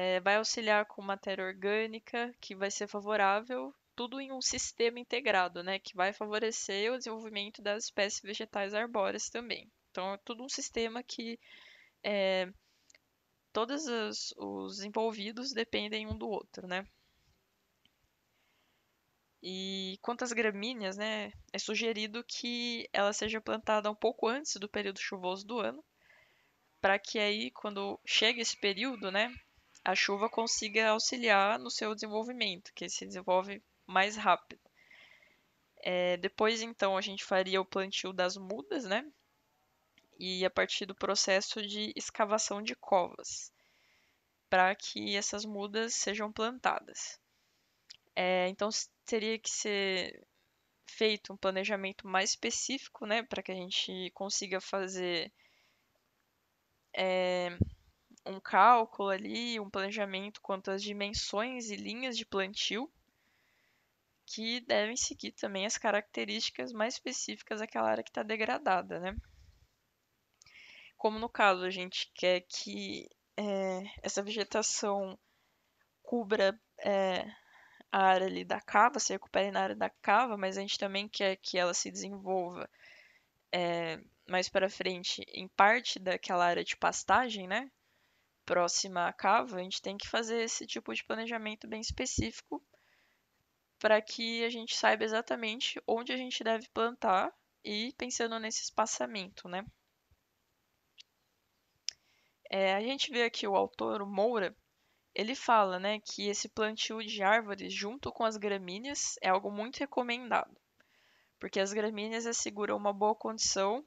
é, vai auxiliar com matéria orgânica, que vai ser favorável, tudo em um sistema integrado, né? Que vai favorecer o desenvolvimento das espécies vegetais arbóreas também. Então, é tudo um sistema que é, todos os, os envolvidos dependem um do outro, né? E quanto às gramíneas, né, é sugerido que ela seja plantada um pouco antes do período chuvoso do ano, para que aí, quando chega esse período, né, a chuva consiga auxiliar no seu desenvolvimento, que se desenvolve mais rápido. É, depois, então, a gente faria o plantio das mudas, né? E a partir do processo de escavação de covas, para que essas mudas sejam plantadas. É, então, teria que ser feito um planejamento mais específico, né, para que a gente consiga fazer é, um cálculo ali, um planejamento quanto às dimensões e linhas de plantio, que devem seguir também as características mais específicas daquela área que está degradada, né? Como no caso a gente quer que é, essa vegetação cubra é, a área ali da cava, se recupere na área da cava, mas a gente também quer que ela se desenvolva é, mais para frente em parte daquela área de pastagem, né? próxima à cava, a gente tem que fazer esse tipo de planejamento bem específico para que a gente saiba exatamente onde a gente deve plantar e pensando nesse espaçamento, né? É, a gente vê aqui o autor, o Moura, ele fala né, que esse plantio de árvores junto com as gramíneas é algo muito recomendado, porque as gramíneas asseguram uma boa condição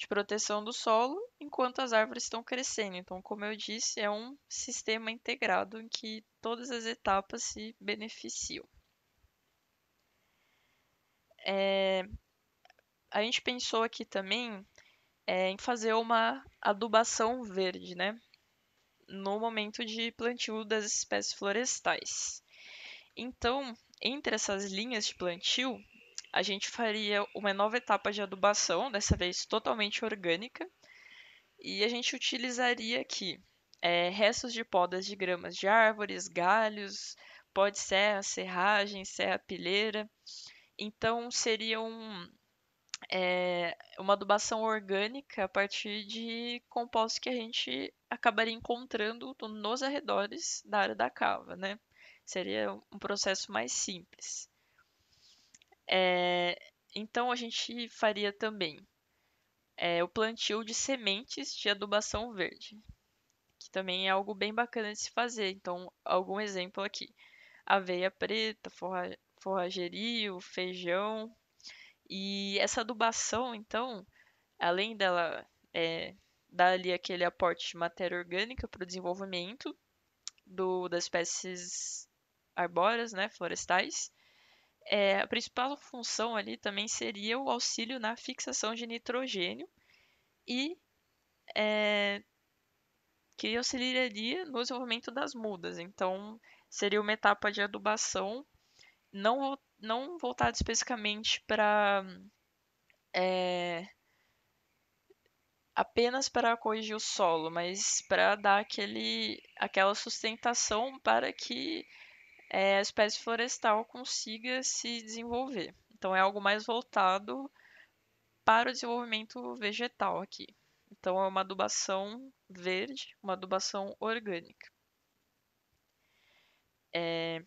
de proteção do solo enquanto as árvores estão crescendo. Então, como eu disse, é um sistema integrado em que todas as etapas se beneficiam. É, a gente pensou aqui também é, em fazer uma adubação verde, né? No momento de plantio das espécies florestais. Então, entre essas linhas de plantio, a gente faria uma nova etapa de adubação, dessa vez totalmente orgânica, e a gente utilizaria aqui é, restos de podas de gramas de árvores, galhos, pó de serra, serragem, serra pilheira. Então seria um, é, uma adubação orgânica a partir de compostos que a gente acabaria encontrando nos arredores da área da cava, né? Seria um processo mais simples. É, então a gente faria também é, o plantio de sementes de adubação verde, que também é algo bem bacana de se fazer. Então, algum exemplo aqui: aveia preta, forra, forragerio, feijão. E essa adubação, então, além dela é, dar ali aquele aporte de matéria orgânica para o desenvolvimento do, das espécies arbóreas, né, florestais, é, a principal função ali também seria o auxílio na fixação de nitrogênio e é, que auxiliaria no desenvolvimento das mudas. Então, seria uma etapa de adubação não, não voltada especificamente para é, apenas para corrigir o solo, mas para dar aquele, aquela sustentação para que é, a espécie florestal consiga se desenvolver. Então, é algo mais voltado para o desenvolvimento vegetal aqui. Então, é uma adubação verde, uma adubação orgânica. É,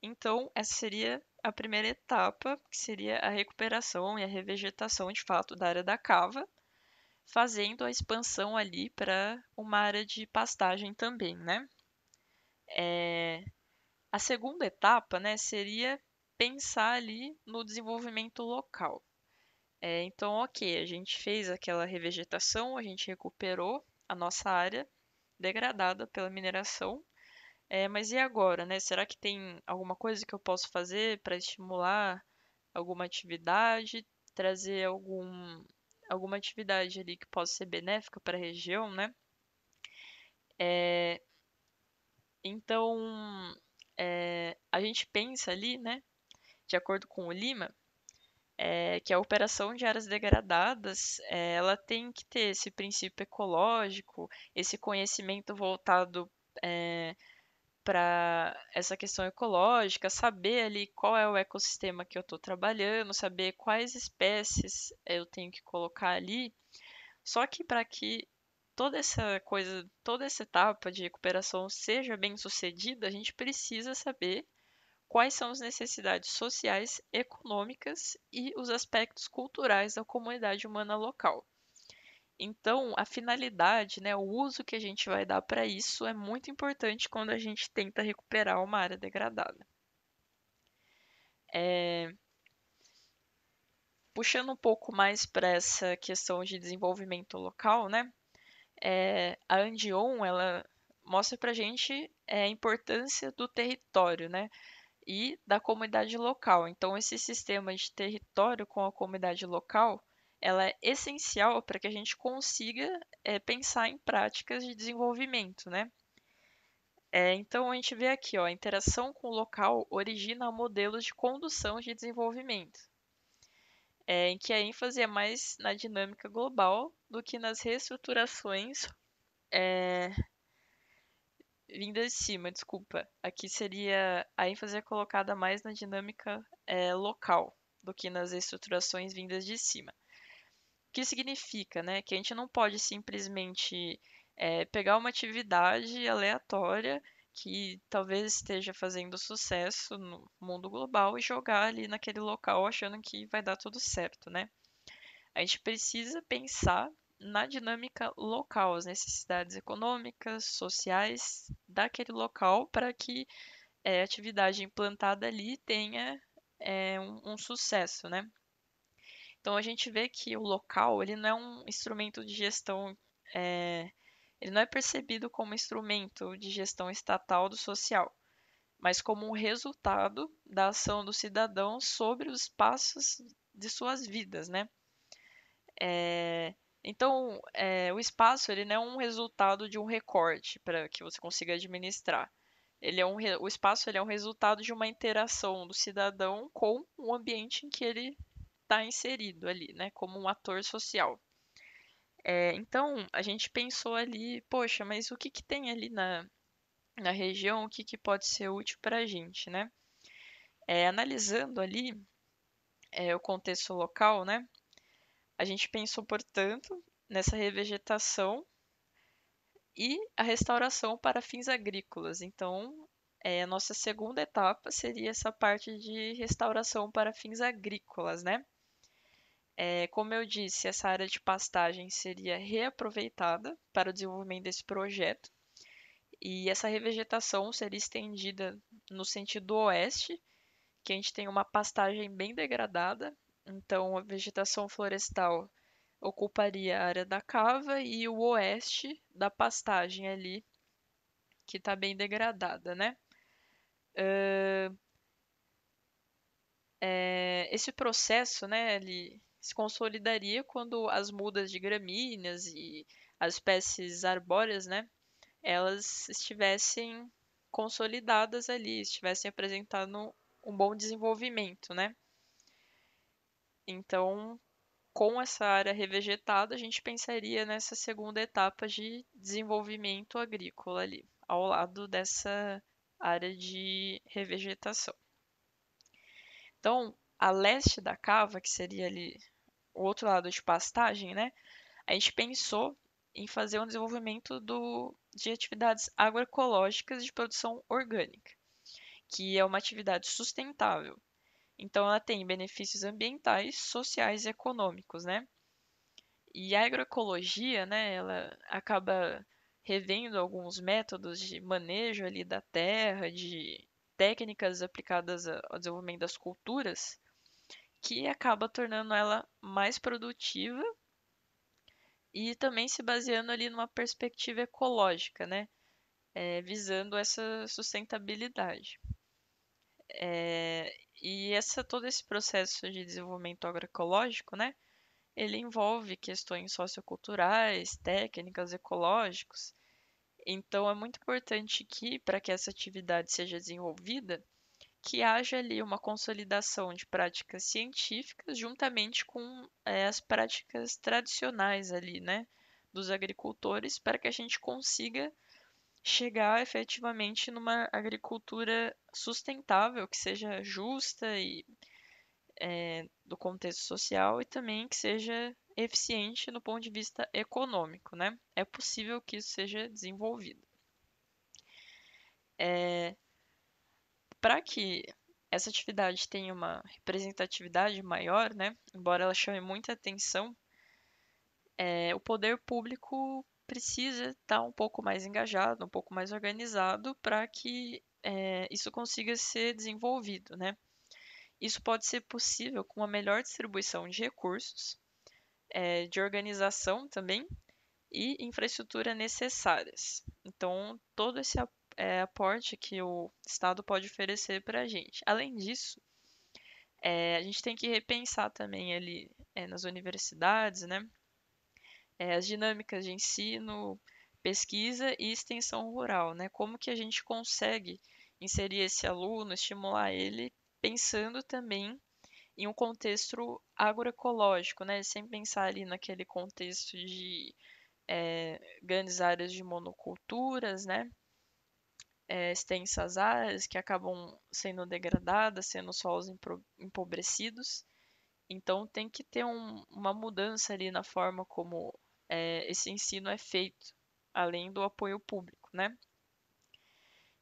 então, essa seria a primeira etapa, que seria a recuperação e a revegetação, de fato, da área da cava, fazendo a expansão ali para uma área de pastagem também, né? É, a segunda etapa né, seria pensar ali no desenvolvimento local. É, então, ok, a gente fez aquela revegetação, a gente recuperou a nossa área degradada pela mineração, é, mas e agora, né? Será que tem alguma coisa que eu posso fazer para estimular alguma atividade, trazer algum, alguma atividade ali que possa ser benéfica para a região, né? É, então, é, a gente pensa ali, né, de acordo com o Lima, é, que a operação de áreas degradadas é, ela tem que ter esse princípio ecológico, esse conhecimento voltado para essa questão ecológica, saber ali qual é o ecossistema que eu estou trabalhando, saber quais espécies eu tenho que colocar ali. Só que para que toda essa coisa, toda essa etapa de recuperação seja bem sucedida, a gente precisa saber quais são as necessidades sociais, econômicas e os aspectos culturais da comunidade humana local. Então, a finalidade, né, o uso que a gente vai dar para isso é muito importante quando a gente tenta recuperar uma área degradada. É... Puxando um pouco mais para essa questão de desenvolvimento local, né? é, a Andion ela mostra para a gente é, a importância do território, né? E da comunidade local. Então, esse sistema de território com a comunidade local, ela é essencial para que a gente consiga é, pensar em práticas de desenvolvimento, né? É, então, a gente vê aqui, ó, a interação com o local origina modelos de condução de desenvolvimento é, em que a ênfase é mais na dinâmica global do que nas reestruturações é, vindas de cima, desculpa. Aqui seria a ênfase é colocada mais na dinâmica é, local do que nas reestruturações vindas de cima. O que significa, né? Que a gente não pode simplesmente é, pegar uma atividade aleatória que talvez esteja fazendo sucesso no mundo global e jogar ali naquele local achando que vai dar tudo certo, né? A gente precisa pensar na dinâmica local, as necessidades econômicas, sociais daquele local para que é, a atividade implantada ali tenha é, um, um sucesso, né? Então a gente vê que o local ele não é um instrumento de gestão é, ele não é percebido como instrumento de gestão estatal do social, mas como um resultado da ação do cidadão sobre os espaços de suas vidas, né? É, então, é, o espaço ele não é um resultado de um recorte para que você consiga administrar. Ele é um, o espaço ele é um resultado de uma interação do cidadão com o ambiente em que ele está inserido ali, né? Como um ator social. É, então, a gente pensou ali, poxa, mas o que, que tem ali na, na região, o que, que pode ser útil para a gente, né? É, analisando ali é, o contexto local, né? A gente pensou, portanto, nessa revegetação e a restauração para fins agrícolas. Então, é, a nossa segunda etapa seria essa parte de restauração para fins agrícolas, né? É, como eu disse, essa área de pastagem seria reaproveitada para o desenvolvimento desse projeto. E essa revegetação seria estendida no sentido oeste, que a gente tem uma pastagem bem degradada, então a vegetação florestal ocuparia a área da cava e o oeste da pastagem ali, que está bem degradada, né? Uh, é, esse processo, né, ele se consolidaria quando as mudas de gramíneas e as espécies arbóreas, né, elas estivessem consolidadas ali, estivessem apresentando um bom desenvolvimento, né? Então, com essa área revegetada, a gente pensaria nessa segunda etapa de desenvolvimento agrícola ali, ao lado dessa área de revegetação. Então, a leste da cava, que seria ali o outro lado de pastagem, né? A gente pensou em fazer um desenvolvimento do, de atividades agroecológicas de produção orgânica, que é uma atividade sustentável. Então, ela tem benefícios ambientais, sociais e econômicos, né? E a agroecologia, né, ela acaba revendo alguns métodos de manejo ali da terra, de técnicas aplicadas ao desenvolvimento das culturas, que acaba tornando ela mais produtiva e também se baseando ali numa perspectiva ecológica, né? É, visando essa sustentabilidade. É, e essa, todo esse processo de desenvolvimento agroecológico, né? Ele envolve questões socioculturais, técnicas, ecológicos. Então, é muito importante que, para que essa atividade seja desenvolvida, que haja ali uma consolidação de práticas científicas juntamente com é, as práticas tradicionais ali, né, dos agricultores, para que a gente consiga chegar efetivamente numa agricultura sustentável, que seja justa e é, do contexto social e também que seja eficiente no ponto de vista econômico, né? É possível que isso seja desenvolvido. É, para que essa atividade tenha uma representatividade maior, né, embora ela chame muita atenção, é, o poder público precisa estar tá um pouco mais engajado, um pouco mais organizado para que é, isso consiga ser desenvolvido, né? Isso pode ser possível com uma melhor distribuição de recursos, é, de organização também e infraestrutura necessárias. Então, todo esse apoio é, aporte que o Estado pode oferecer para a gente. Além disso, é, a gente tem que repensar também ali é, nas universidades, né? É, as dinâmicas de ensino, pesquisa e extensão rural, né? Como que a gente consegue inserir esse aluno, estimular ele, pensando também em um contexto agroecológico, né? Sem pensar ali naquele contexto de é, grandes áreas de monoculturas, né? é, extensas áreas que acabam sendo degradadas, sendo solos empobrecidos. Então tem que ter um, uma mudança ali na forma como é, esse ensino é feito, além do apoio público, né?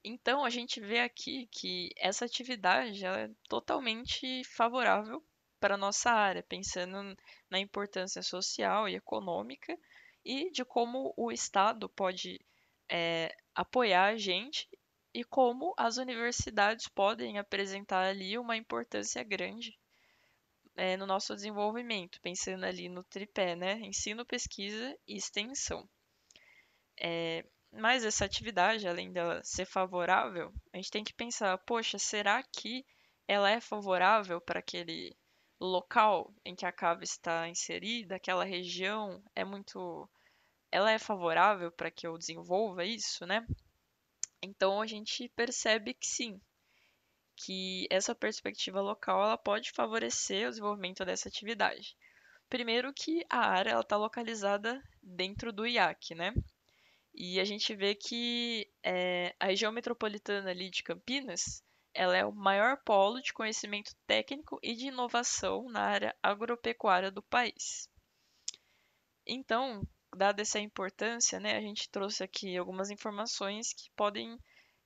Então a gente vê aqui que essa atividade é totalmente favorável para a nossa área, pensando na importância social e econômica e de como o Estado pode é, apoiar a gente e como as universidades podem apresentar ali uma importância grande é, no nosso desenvolvimento, pensando ali no tripé, né? Ensino, pesquisa e extensão. É, mas essa atividade, além dela ser favorável, a gente tem que pensar, poxa, será que ela é favorável para aquele local em que a cava está inserida, aquela região é muito ela é favorável para que eu desenvolva isso, né? Então a gente percebe que sim, que essa perspectiva local ela pode favorecer o desenvolvimento dessa atividade. Primeiro que a área está localizada dentro do IAC, né? E a gente vê que é, a região metropolitana ali de Campinas ela é o maior polo de conhecimento técnico e de inovação na área agropecuária do país. Então, dada essa importância, né, a gente trouxe aqui algumas informações que podem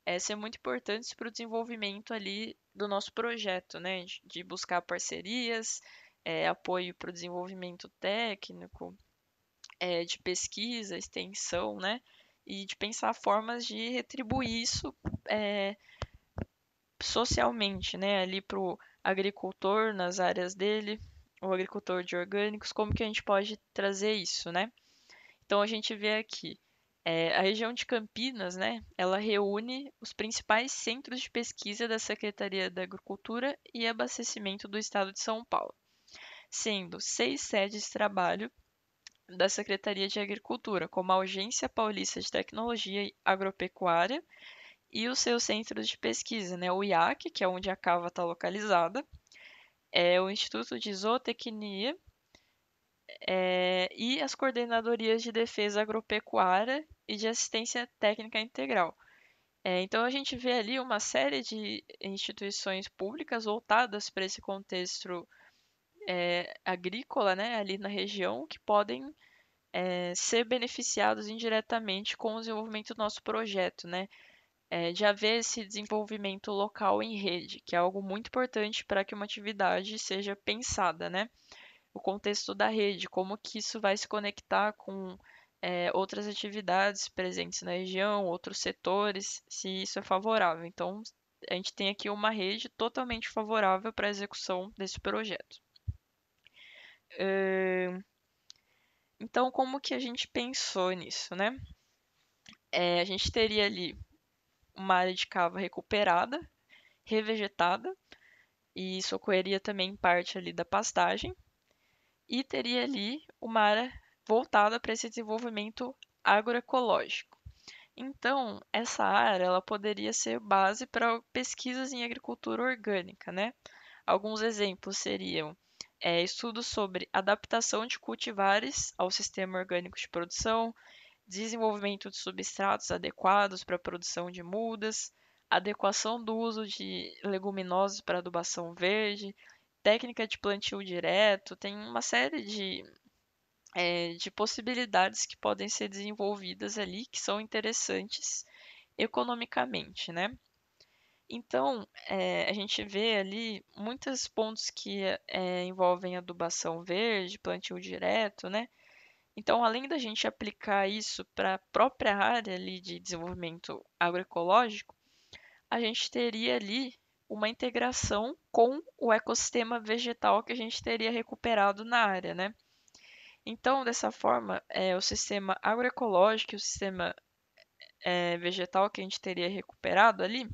é, ser muito importantes para o desenvolvimento ali do nosso projeto, né, de buscar parcerias, é, apoio para o desenvolvimento técnico, é, de pesquisa, extensão, né, e de pensar formas de retribuir isso socialmente, né, ali para o agricultor nas áreas dele, o agricultor de orgânicos, como que a gente pode trazer isso, né? Então a gente vê aqui. É, a região de Campinas, né, ela reúne os principais centros de pesquisa da Secretaria da Agricultura e Abastecimento do Estado de São Paulo, sendo seis sedes de trabalho da Secretaria de Agricultura, como a Agência Paulista de Tecnologia Agropecuária e os seus centros de pesquisa, né? o IAC, que é onde a cava está localizada, é o Instituto de Zootecnia é, e as coordenadorias de defesa agropecuária e de assistência técnica integral. É, então, a gente vê ali uma série de instituições públicas voltadas para esse contexto é, agrícola, né, ali na região, que podem é, ser beneficiados indiretamente com o desenvolvimento do nosso projeto, né, é, de haver esse desenvolvimento local em rede, que é algo muito importante para que uma atividade seja pensada, né o contexto da rede, como que isso vai se conectar com é, outras atividades presentes na região, outros setores, se isso é favorável. Então, a gente tem aqui uma rede totalmente favorável para a execução desse projeto. É, então, como que a gente pensou nisso, né? É, a gente teria ali uma área de cava recuperada, revegetada, e isso ocorreria também em parte ali da pastagem, e teria ali uma área voltada para esse desenvolvimento agroecológico. Então, essa área ela poderia ser base para pesquisas em agricultura orgânica, né? Alguns exemplos seriam é, estudos sobre adaptação de cultivares ao sistema orgânico de produção, desenvolvimento de substratos adequados para a produção de mudas, adequação do uso de leguminosas para adubação verde, técnica de plantio direto, tem uma série de, é, de possibilidades que podem ser desenvolvidas ali, que são interessantes economicamente, né? Então, é, a gente vê ali muitos pontos que é, envolvem adubação verde, plantio direto, né? Então, além da gente aplicar isso para a própria área ali de desenvolvimento agroecológico, a gente teria ali uma integração com o ecossistema vegetal que a gente teria recuperado na área, né? Então, dessa forma, é, o sistema agroecológico e o sistema é, vegetal que a gente teria recuperado ali,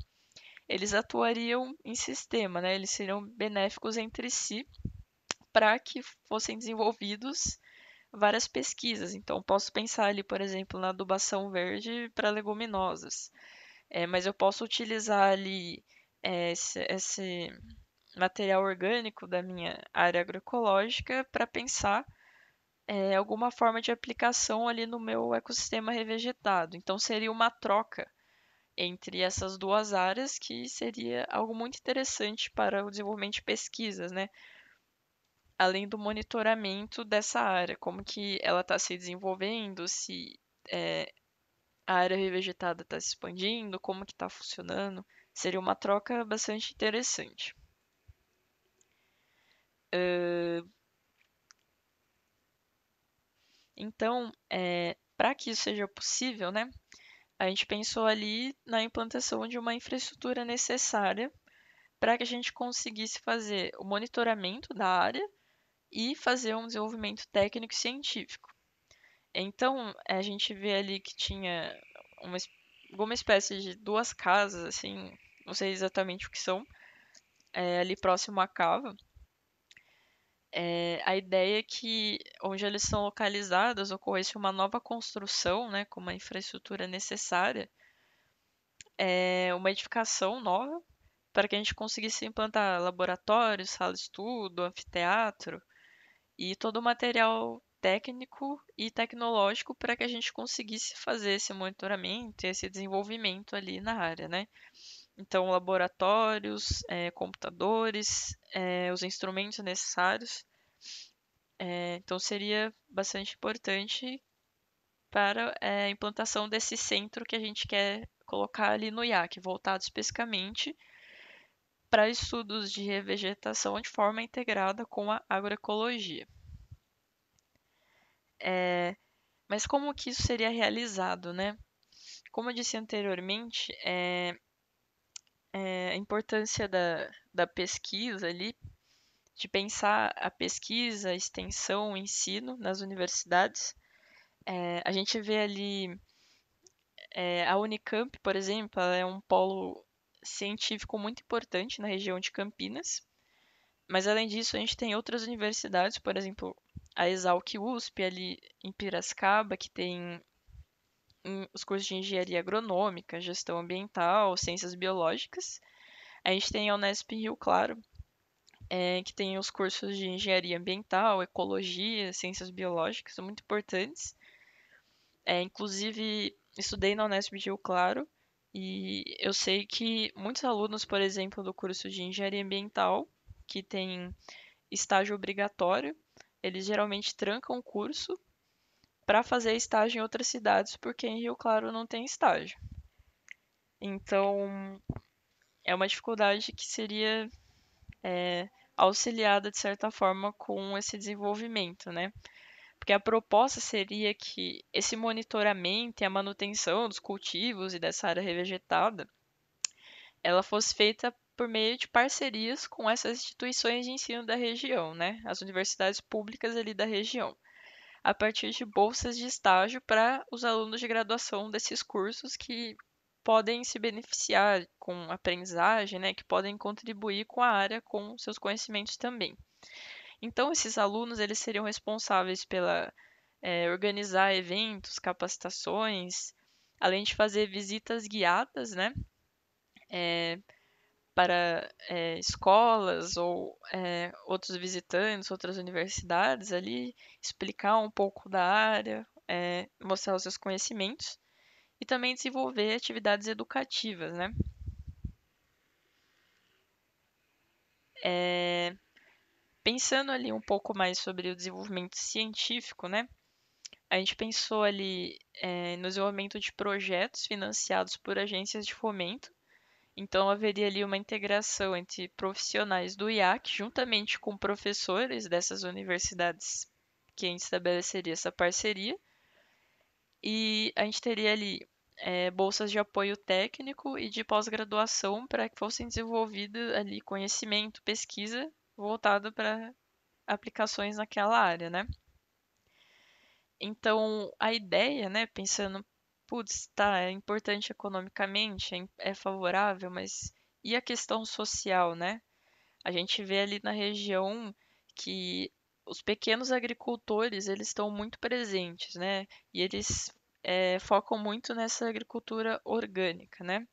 eles atuariam em sistema, né? Eles seriam benéficos entre si para que fossem desenvolvidos várias pesquisas. Então, posso pensar ali, por exemplo, na adubação verde para leguminosas. É, mas eu posso utilizar ali esse, esse material orgânico da minha área agroecológica para pensar é, alguma forma de aplicação ali no meu ecossistema revegetado. Então, seria uma troca entre essas duas áreas que seria algo muito interessante para o desenvolvimento de pesquisas, né? Além do monitoramento dessa área, como que ela está se desenvolvendo, se é, a área revegetada está se expandindo, como que está funcionando. Seria uma troca bastante interessante. Uh, então, é, para que isso seja possível, né, a gente pensou ali na implantação de uma infraestrutura necessária para que a gente conseguisse fazer o monitoramento da área e fazer um desenvolvimento técnico e científico. Então, a gente vê ali que tinha uma, alguma espécie de duas casas, assim, não sei exatamente o que são, é, ali próximo à cava. É, a ideia é que onde eles são localizados ocorresse uma nova construção, né, com uma infraestrutura necessária, é, uma edificação nova, para que a gente conseguisse implantar laboratórios, sala de estudo, anfiteatro e todo o material técnico e tecnológico para que a gente conseguisse fazer esse monitoramento e esse desenvolvimento ali na área, né? Então, laboratórios, é, computadores, é, os instrumentos necessários. É, então, seria bastante importante para é, a implantação desse centro que a gente quer colocar ali no IAC, voltado especificamente para estudos de revegetação de forma integrada com a agroecologia. É, mas como que isso seria realizado, né? Como eu disse anteriormente, é, é, a importância da, da pesquisa ali, de pensar a pesquisa, a extensão, o ensino nas universidades. É, a gente vê ali é, a Unicamp, por exemplo, é um polo científico muito importante na região de Campinas. Mas além disso, a gente tem outras universidades, por exemplo, a Exalc USP ali em Piracicaba, que tem os cursos de engenharia agronômica, gestão ambiental, ciências biológicas. A gente tem a Unesp Rio Claro, é, que tem os cursos de engenharia ambiental, ecologia, ciências biológicas, são muito importantes. É, inclusive, estudei na Unesp Rio Claro e eu sei que muitos alunos, por exemplo, do curso de engenharia ambiental, que tem estágio obrigatório, eles geralmente trancam o curso para fazer estágio em outras cidades, porque em Rio Claro não tem estágio. Então, é uma dificuldade que seria é, auxiliada, de certa forma, com esse desenvolvimento, né? Porque a proposta seria que esse monitoramento e a manutenção dos cultivos e dessa área revegetada, ela fosse feita por meio de parcerias com essas instituições de ensino da região, né? As universidades públicas ali da região a partir de bolsas de estágio para os alunos de graduação desses cursos que podem se beneficiar com aprendizagem, né, que podem contribuir com a área com seus conhecimentos também. Então, esses alunos eles seriam responsáveis pela é, organizar eventos, capacitações, além de fazer visitas guiadas, né, é, para é, escolas ou é, outros visitantes, outras universidades ali, explicar um pouco da área, é, mostrar os seus conhecimentos e também desenvolver atividades educativas, né? pensando ali um pouco mais sobre o desenvolvimento científico, né? A gente pensou ali no desenvolvimento de projetos financiados por agências de fomento então haveria ali uma integração entre profissionais do IAC juntamente com professores dessas universidades quem estabeleceria essa parceria. E a gente teria ali é, bolsas de apoio técnico e de pós-graduação para que fossem desenvolvido ali conhecimento, pesquisa voltado para aplicações naquela área, né? Então, a ideia, né, pensando putz, tá, é importante economicamente, é, é, favorável, mas e a questão social, né? A gente vê ali na região que os pequenos agricultores eles estão muito presentes, né? E eles é, focam muito nessa agricultura orgânica, né?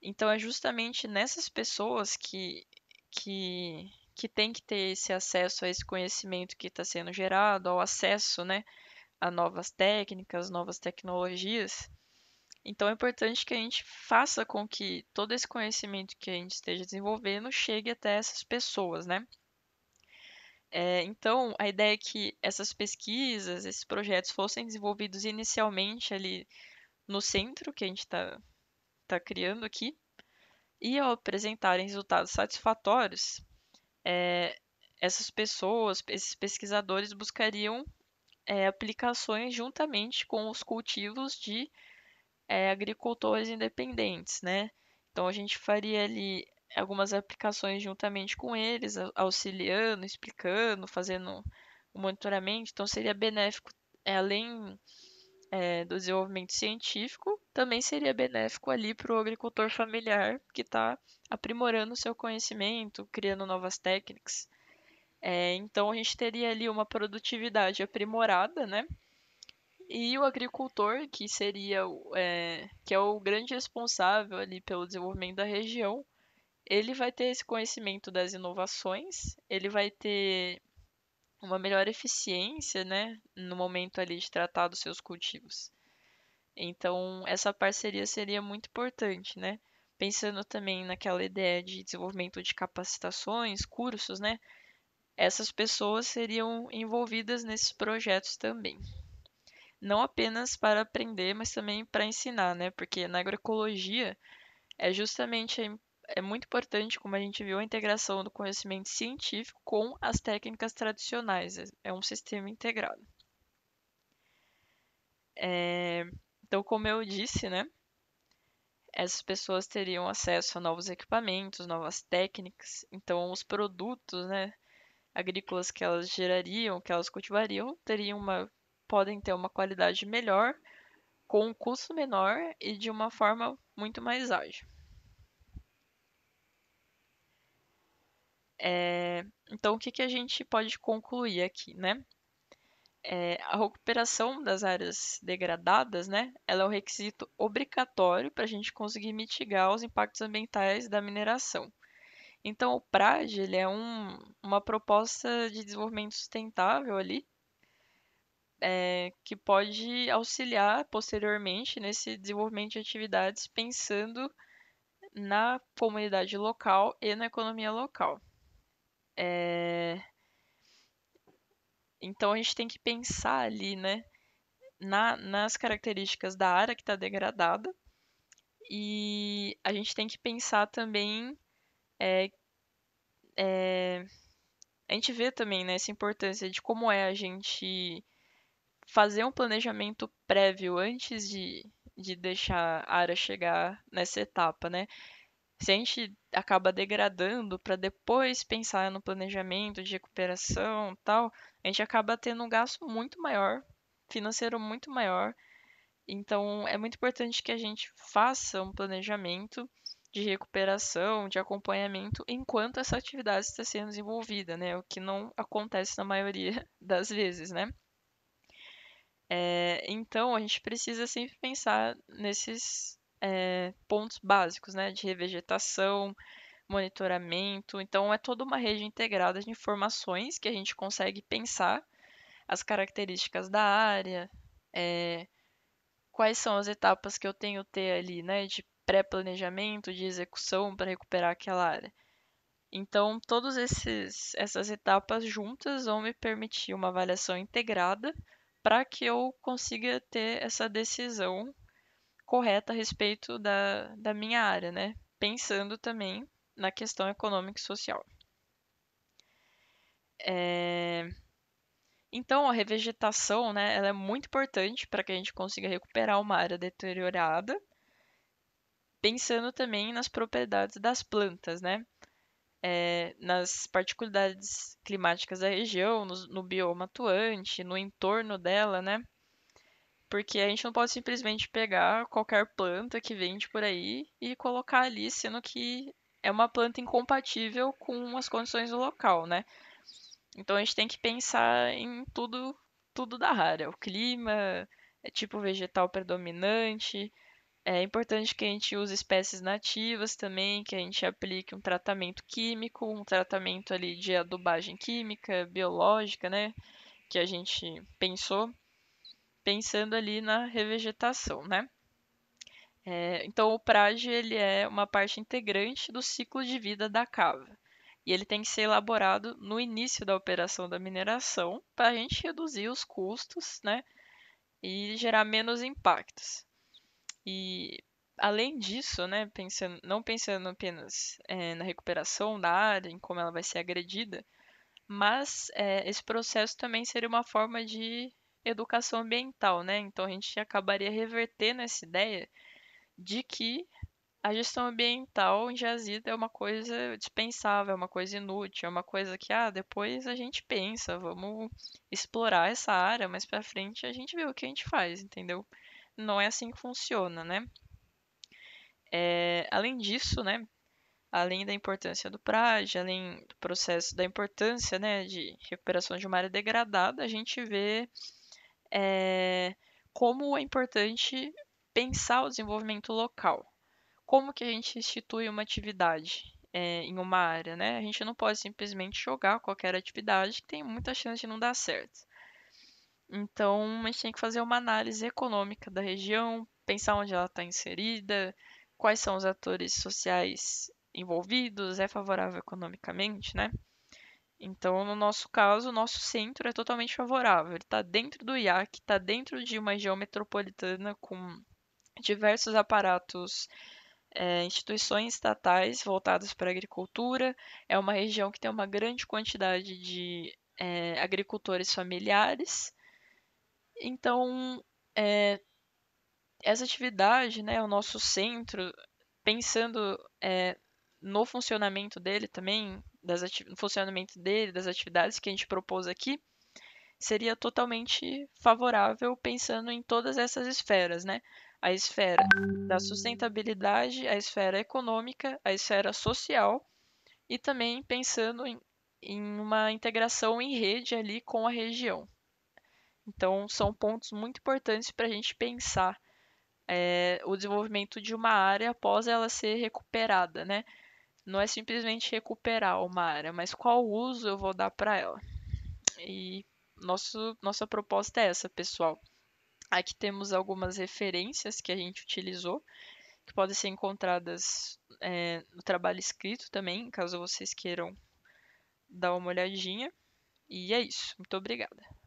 Então é justamente nessas pessoas que que que tem que ter esse acesso a esse conhecimento que está sendo gerado, ao acesso, né, a novas técnicas, novas tecnologias. Então é importante que a gente faça com que todo esse conhecimento que a gente esteja desenvolvendo chegue até essas pessoas, né? É, então, a ideia é que essas pesquisas, esses projetos fossem desenvolvidos inicialmente ali no centro que a gente está tá criando aqui, e ao apresentarem resultados satisfatórios, é, essas pessoas, esses pesquisadores buscariam é, aplicações juntamente com os cultivos de é, agricultores independentes, né? Então a gente faria ali algumas aplicações juntamente com eles, auxiliando, explicando, fazendo o monitoramento. Então seria benéfico é, além é, do desenvolvimento científico, também seria benéfico ali para o agricultor familiar que está aprimorando seu conhecimento, criando novas técnicas. É, então a gente teria ali uma produtividade aprimorada, né? E o agricultor, que seria é, que é o grande responsável ali pelo desenvolvimento da região, ele vai ter esse conhecimento das inovações, ele vai ter uma melhor eficiência, né, no momento ali de tratar dos seus cultivos. Então, essa parceria seria muito importante, né? Pensando também naquela ideia de desenvolvimento de capacitações, cursos, né? essas pessoas seriam envolvidas nesses projetos também. Não apenas para aprender, mas também para ensinar, né? Porque na agroecologia é justamente é, é muito importante, como a gente viu, a integração do conhecimento científico com as técnicas tradicionais. É, é um sistema integrado. É, então, como eu disse, né? essas pessoas teriam acesso a novos equipamentos, novas técnicas, então os produtos, né, agrícolas que elas gerariam, que elas cultivariam, teriam uma, podem ter uma qualidade melhor, com um custo menor e de uma forma muito mais ágil. É, então, o que, que a gente pode concluir aqui, né? É, a recuperação das áreas degradadas, né, ela é um requisito obrigatório para a gente conseguir mitigar os impactos ambientais da mineração. Então, o PRAD, ele é um, uma proposta de desenvolvimento sustentável ali, é, que pode auxiliar posteriormente nesse desenvolvimento de atividades pensando na comunidade local e na economia local. É... Então a gente tem que pensar ali, né, na, nas características da área que está degradada e a gente tem que pensar também é, é, a gente vê também né, essa importância de como é a gente fazer um planejamento prévio antes de, de deixar a área chegar nessa etapa, né? Se a gente acaba degradando para depois pensar no planejamento de recuperação tal, a gente acaba tendo um gasto muito maior, financeiro muito maior. Então, é muito importante que a gente faça um planejamento de recuperação, de acompanhamento, enquanto essa atividade está sendo desenvolvida, né? O que não acontece na maioria das vezes, né? É, então, a gente precisa sempre pensar nesses é, pontos básicos, né? De revegetação, monitoramento. Então, é toda uma rede integrada de informações que a gente consegue pensar as características da área, é, quais são as etapas que eu tenho que ter ali, né? De pré-planejamento, de execução para recuperar aquela área. Então, todas essas etapas juntas vão me permitir uma avaliação integrada para que eu consiga ter essa decisão correta a respeito da, da minha área, né? pensando também na questão econômica e social. É... Então, a revegetação né, ela é muito importante para que a gente consiga recuperar uma área deteriorada pensando também nas propriedades das plantas, né? É, nas particularidades climáticas da região, no, no, bioma atuante, no entorno dela, né? Porque a gente não pode simplesmente pegar qualquer planta que vende por aí e colocar ali, sendo que é uma planta incompatível com as condições do local, né? Então a gente tem que pensar em tudo, tudo da área, o clima, é tipo vegetal predominante, é importante que a gente use espécies nativas também, que a gente aplique um tratamento químico, um tratamento ali de adubagem química, biológica, né? Que a gente pensou, pensando ali na revegetação, né? É, então, o PRAD ele é uma parte integrante do ciclo de vida da cava. E ele tem que ser elaborado no início da operação da mineração para a gente reduzir os custos, né? E gerar menos impactos. E além disso, né, pensando, não pensando apenas é, na recuperação da área, em como ela vai ser agredida, mas é, esse processo também seria uma forma de educação ambiental, né? Então a gente acabaria revertendo essa ideia de que a gestão ambiental em jazida é uma coisa dispensável, é uma coisa inútil, é uma coisa que ah, depois a gente pensa, vamos explorar essa área, mas para frente a gente vê o que a gente faz, entendeu? não é assim que funciona, né? É, além disso, né, além da importância do PRAD, além do processo da importância né, de recuperação de uma área degradada, a gente vê é, como é importante pensar o desenvolvimento local. Como que a gente institui uma atividade é, em uma área, né? A gente não pode simplesmente jogar qualquer atividade que tem muita chance de não dar certo. Então, a gente tem que fazer uma análise econômica da região, pensar onde ela está inserida, quais são os atores sociais envolvidos, é favorável economicamente, né? Então, no nosso caso, o nosso centro é totalmente favorável. Ele está dentro do IAC, está dentro de uma região metropolitana com diversos aparatos, é, instituições estatais voltadas para a agricultura. É uma região que tem uma grande quantidade de é, agricultores familiares então, é, essa atividade, né, o nosso centro, pensando é, no funcionamento dele também, das no funcionamento dele, das atividades que a gente propôs aqui, seria totalmente favorável pensando em todas essas esferas, né? A esfera da sustentabilidade, a esfera econômica, a esfera social e também pensando em, em uma integração em rede ali com a região. Então, são pontos muito importantes para a gente pensar é, o desenvolvimento de uma área após ela ser recuperada, né? Não é simplesmente recuperar uma área, mas qual uso eu vou dar para ela. E nosso, nossa proposta é essa, pessoal. Aqui temos algumas referências que a gente utilizou, que podem ser encontradas é, no trabalho escrito também, caso vocês queiram dar uma olhadinha. E é isso. Muito obrigada.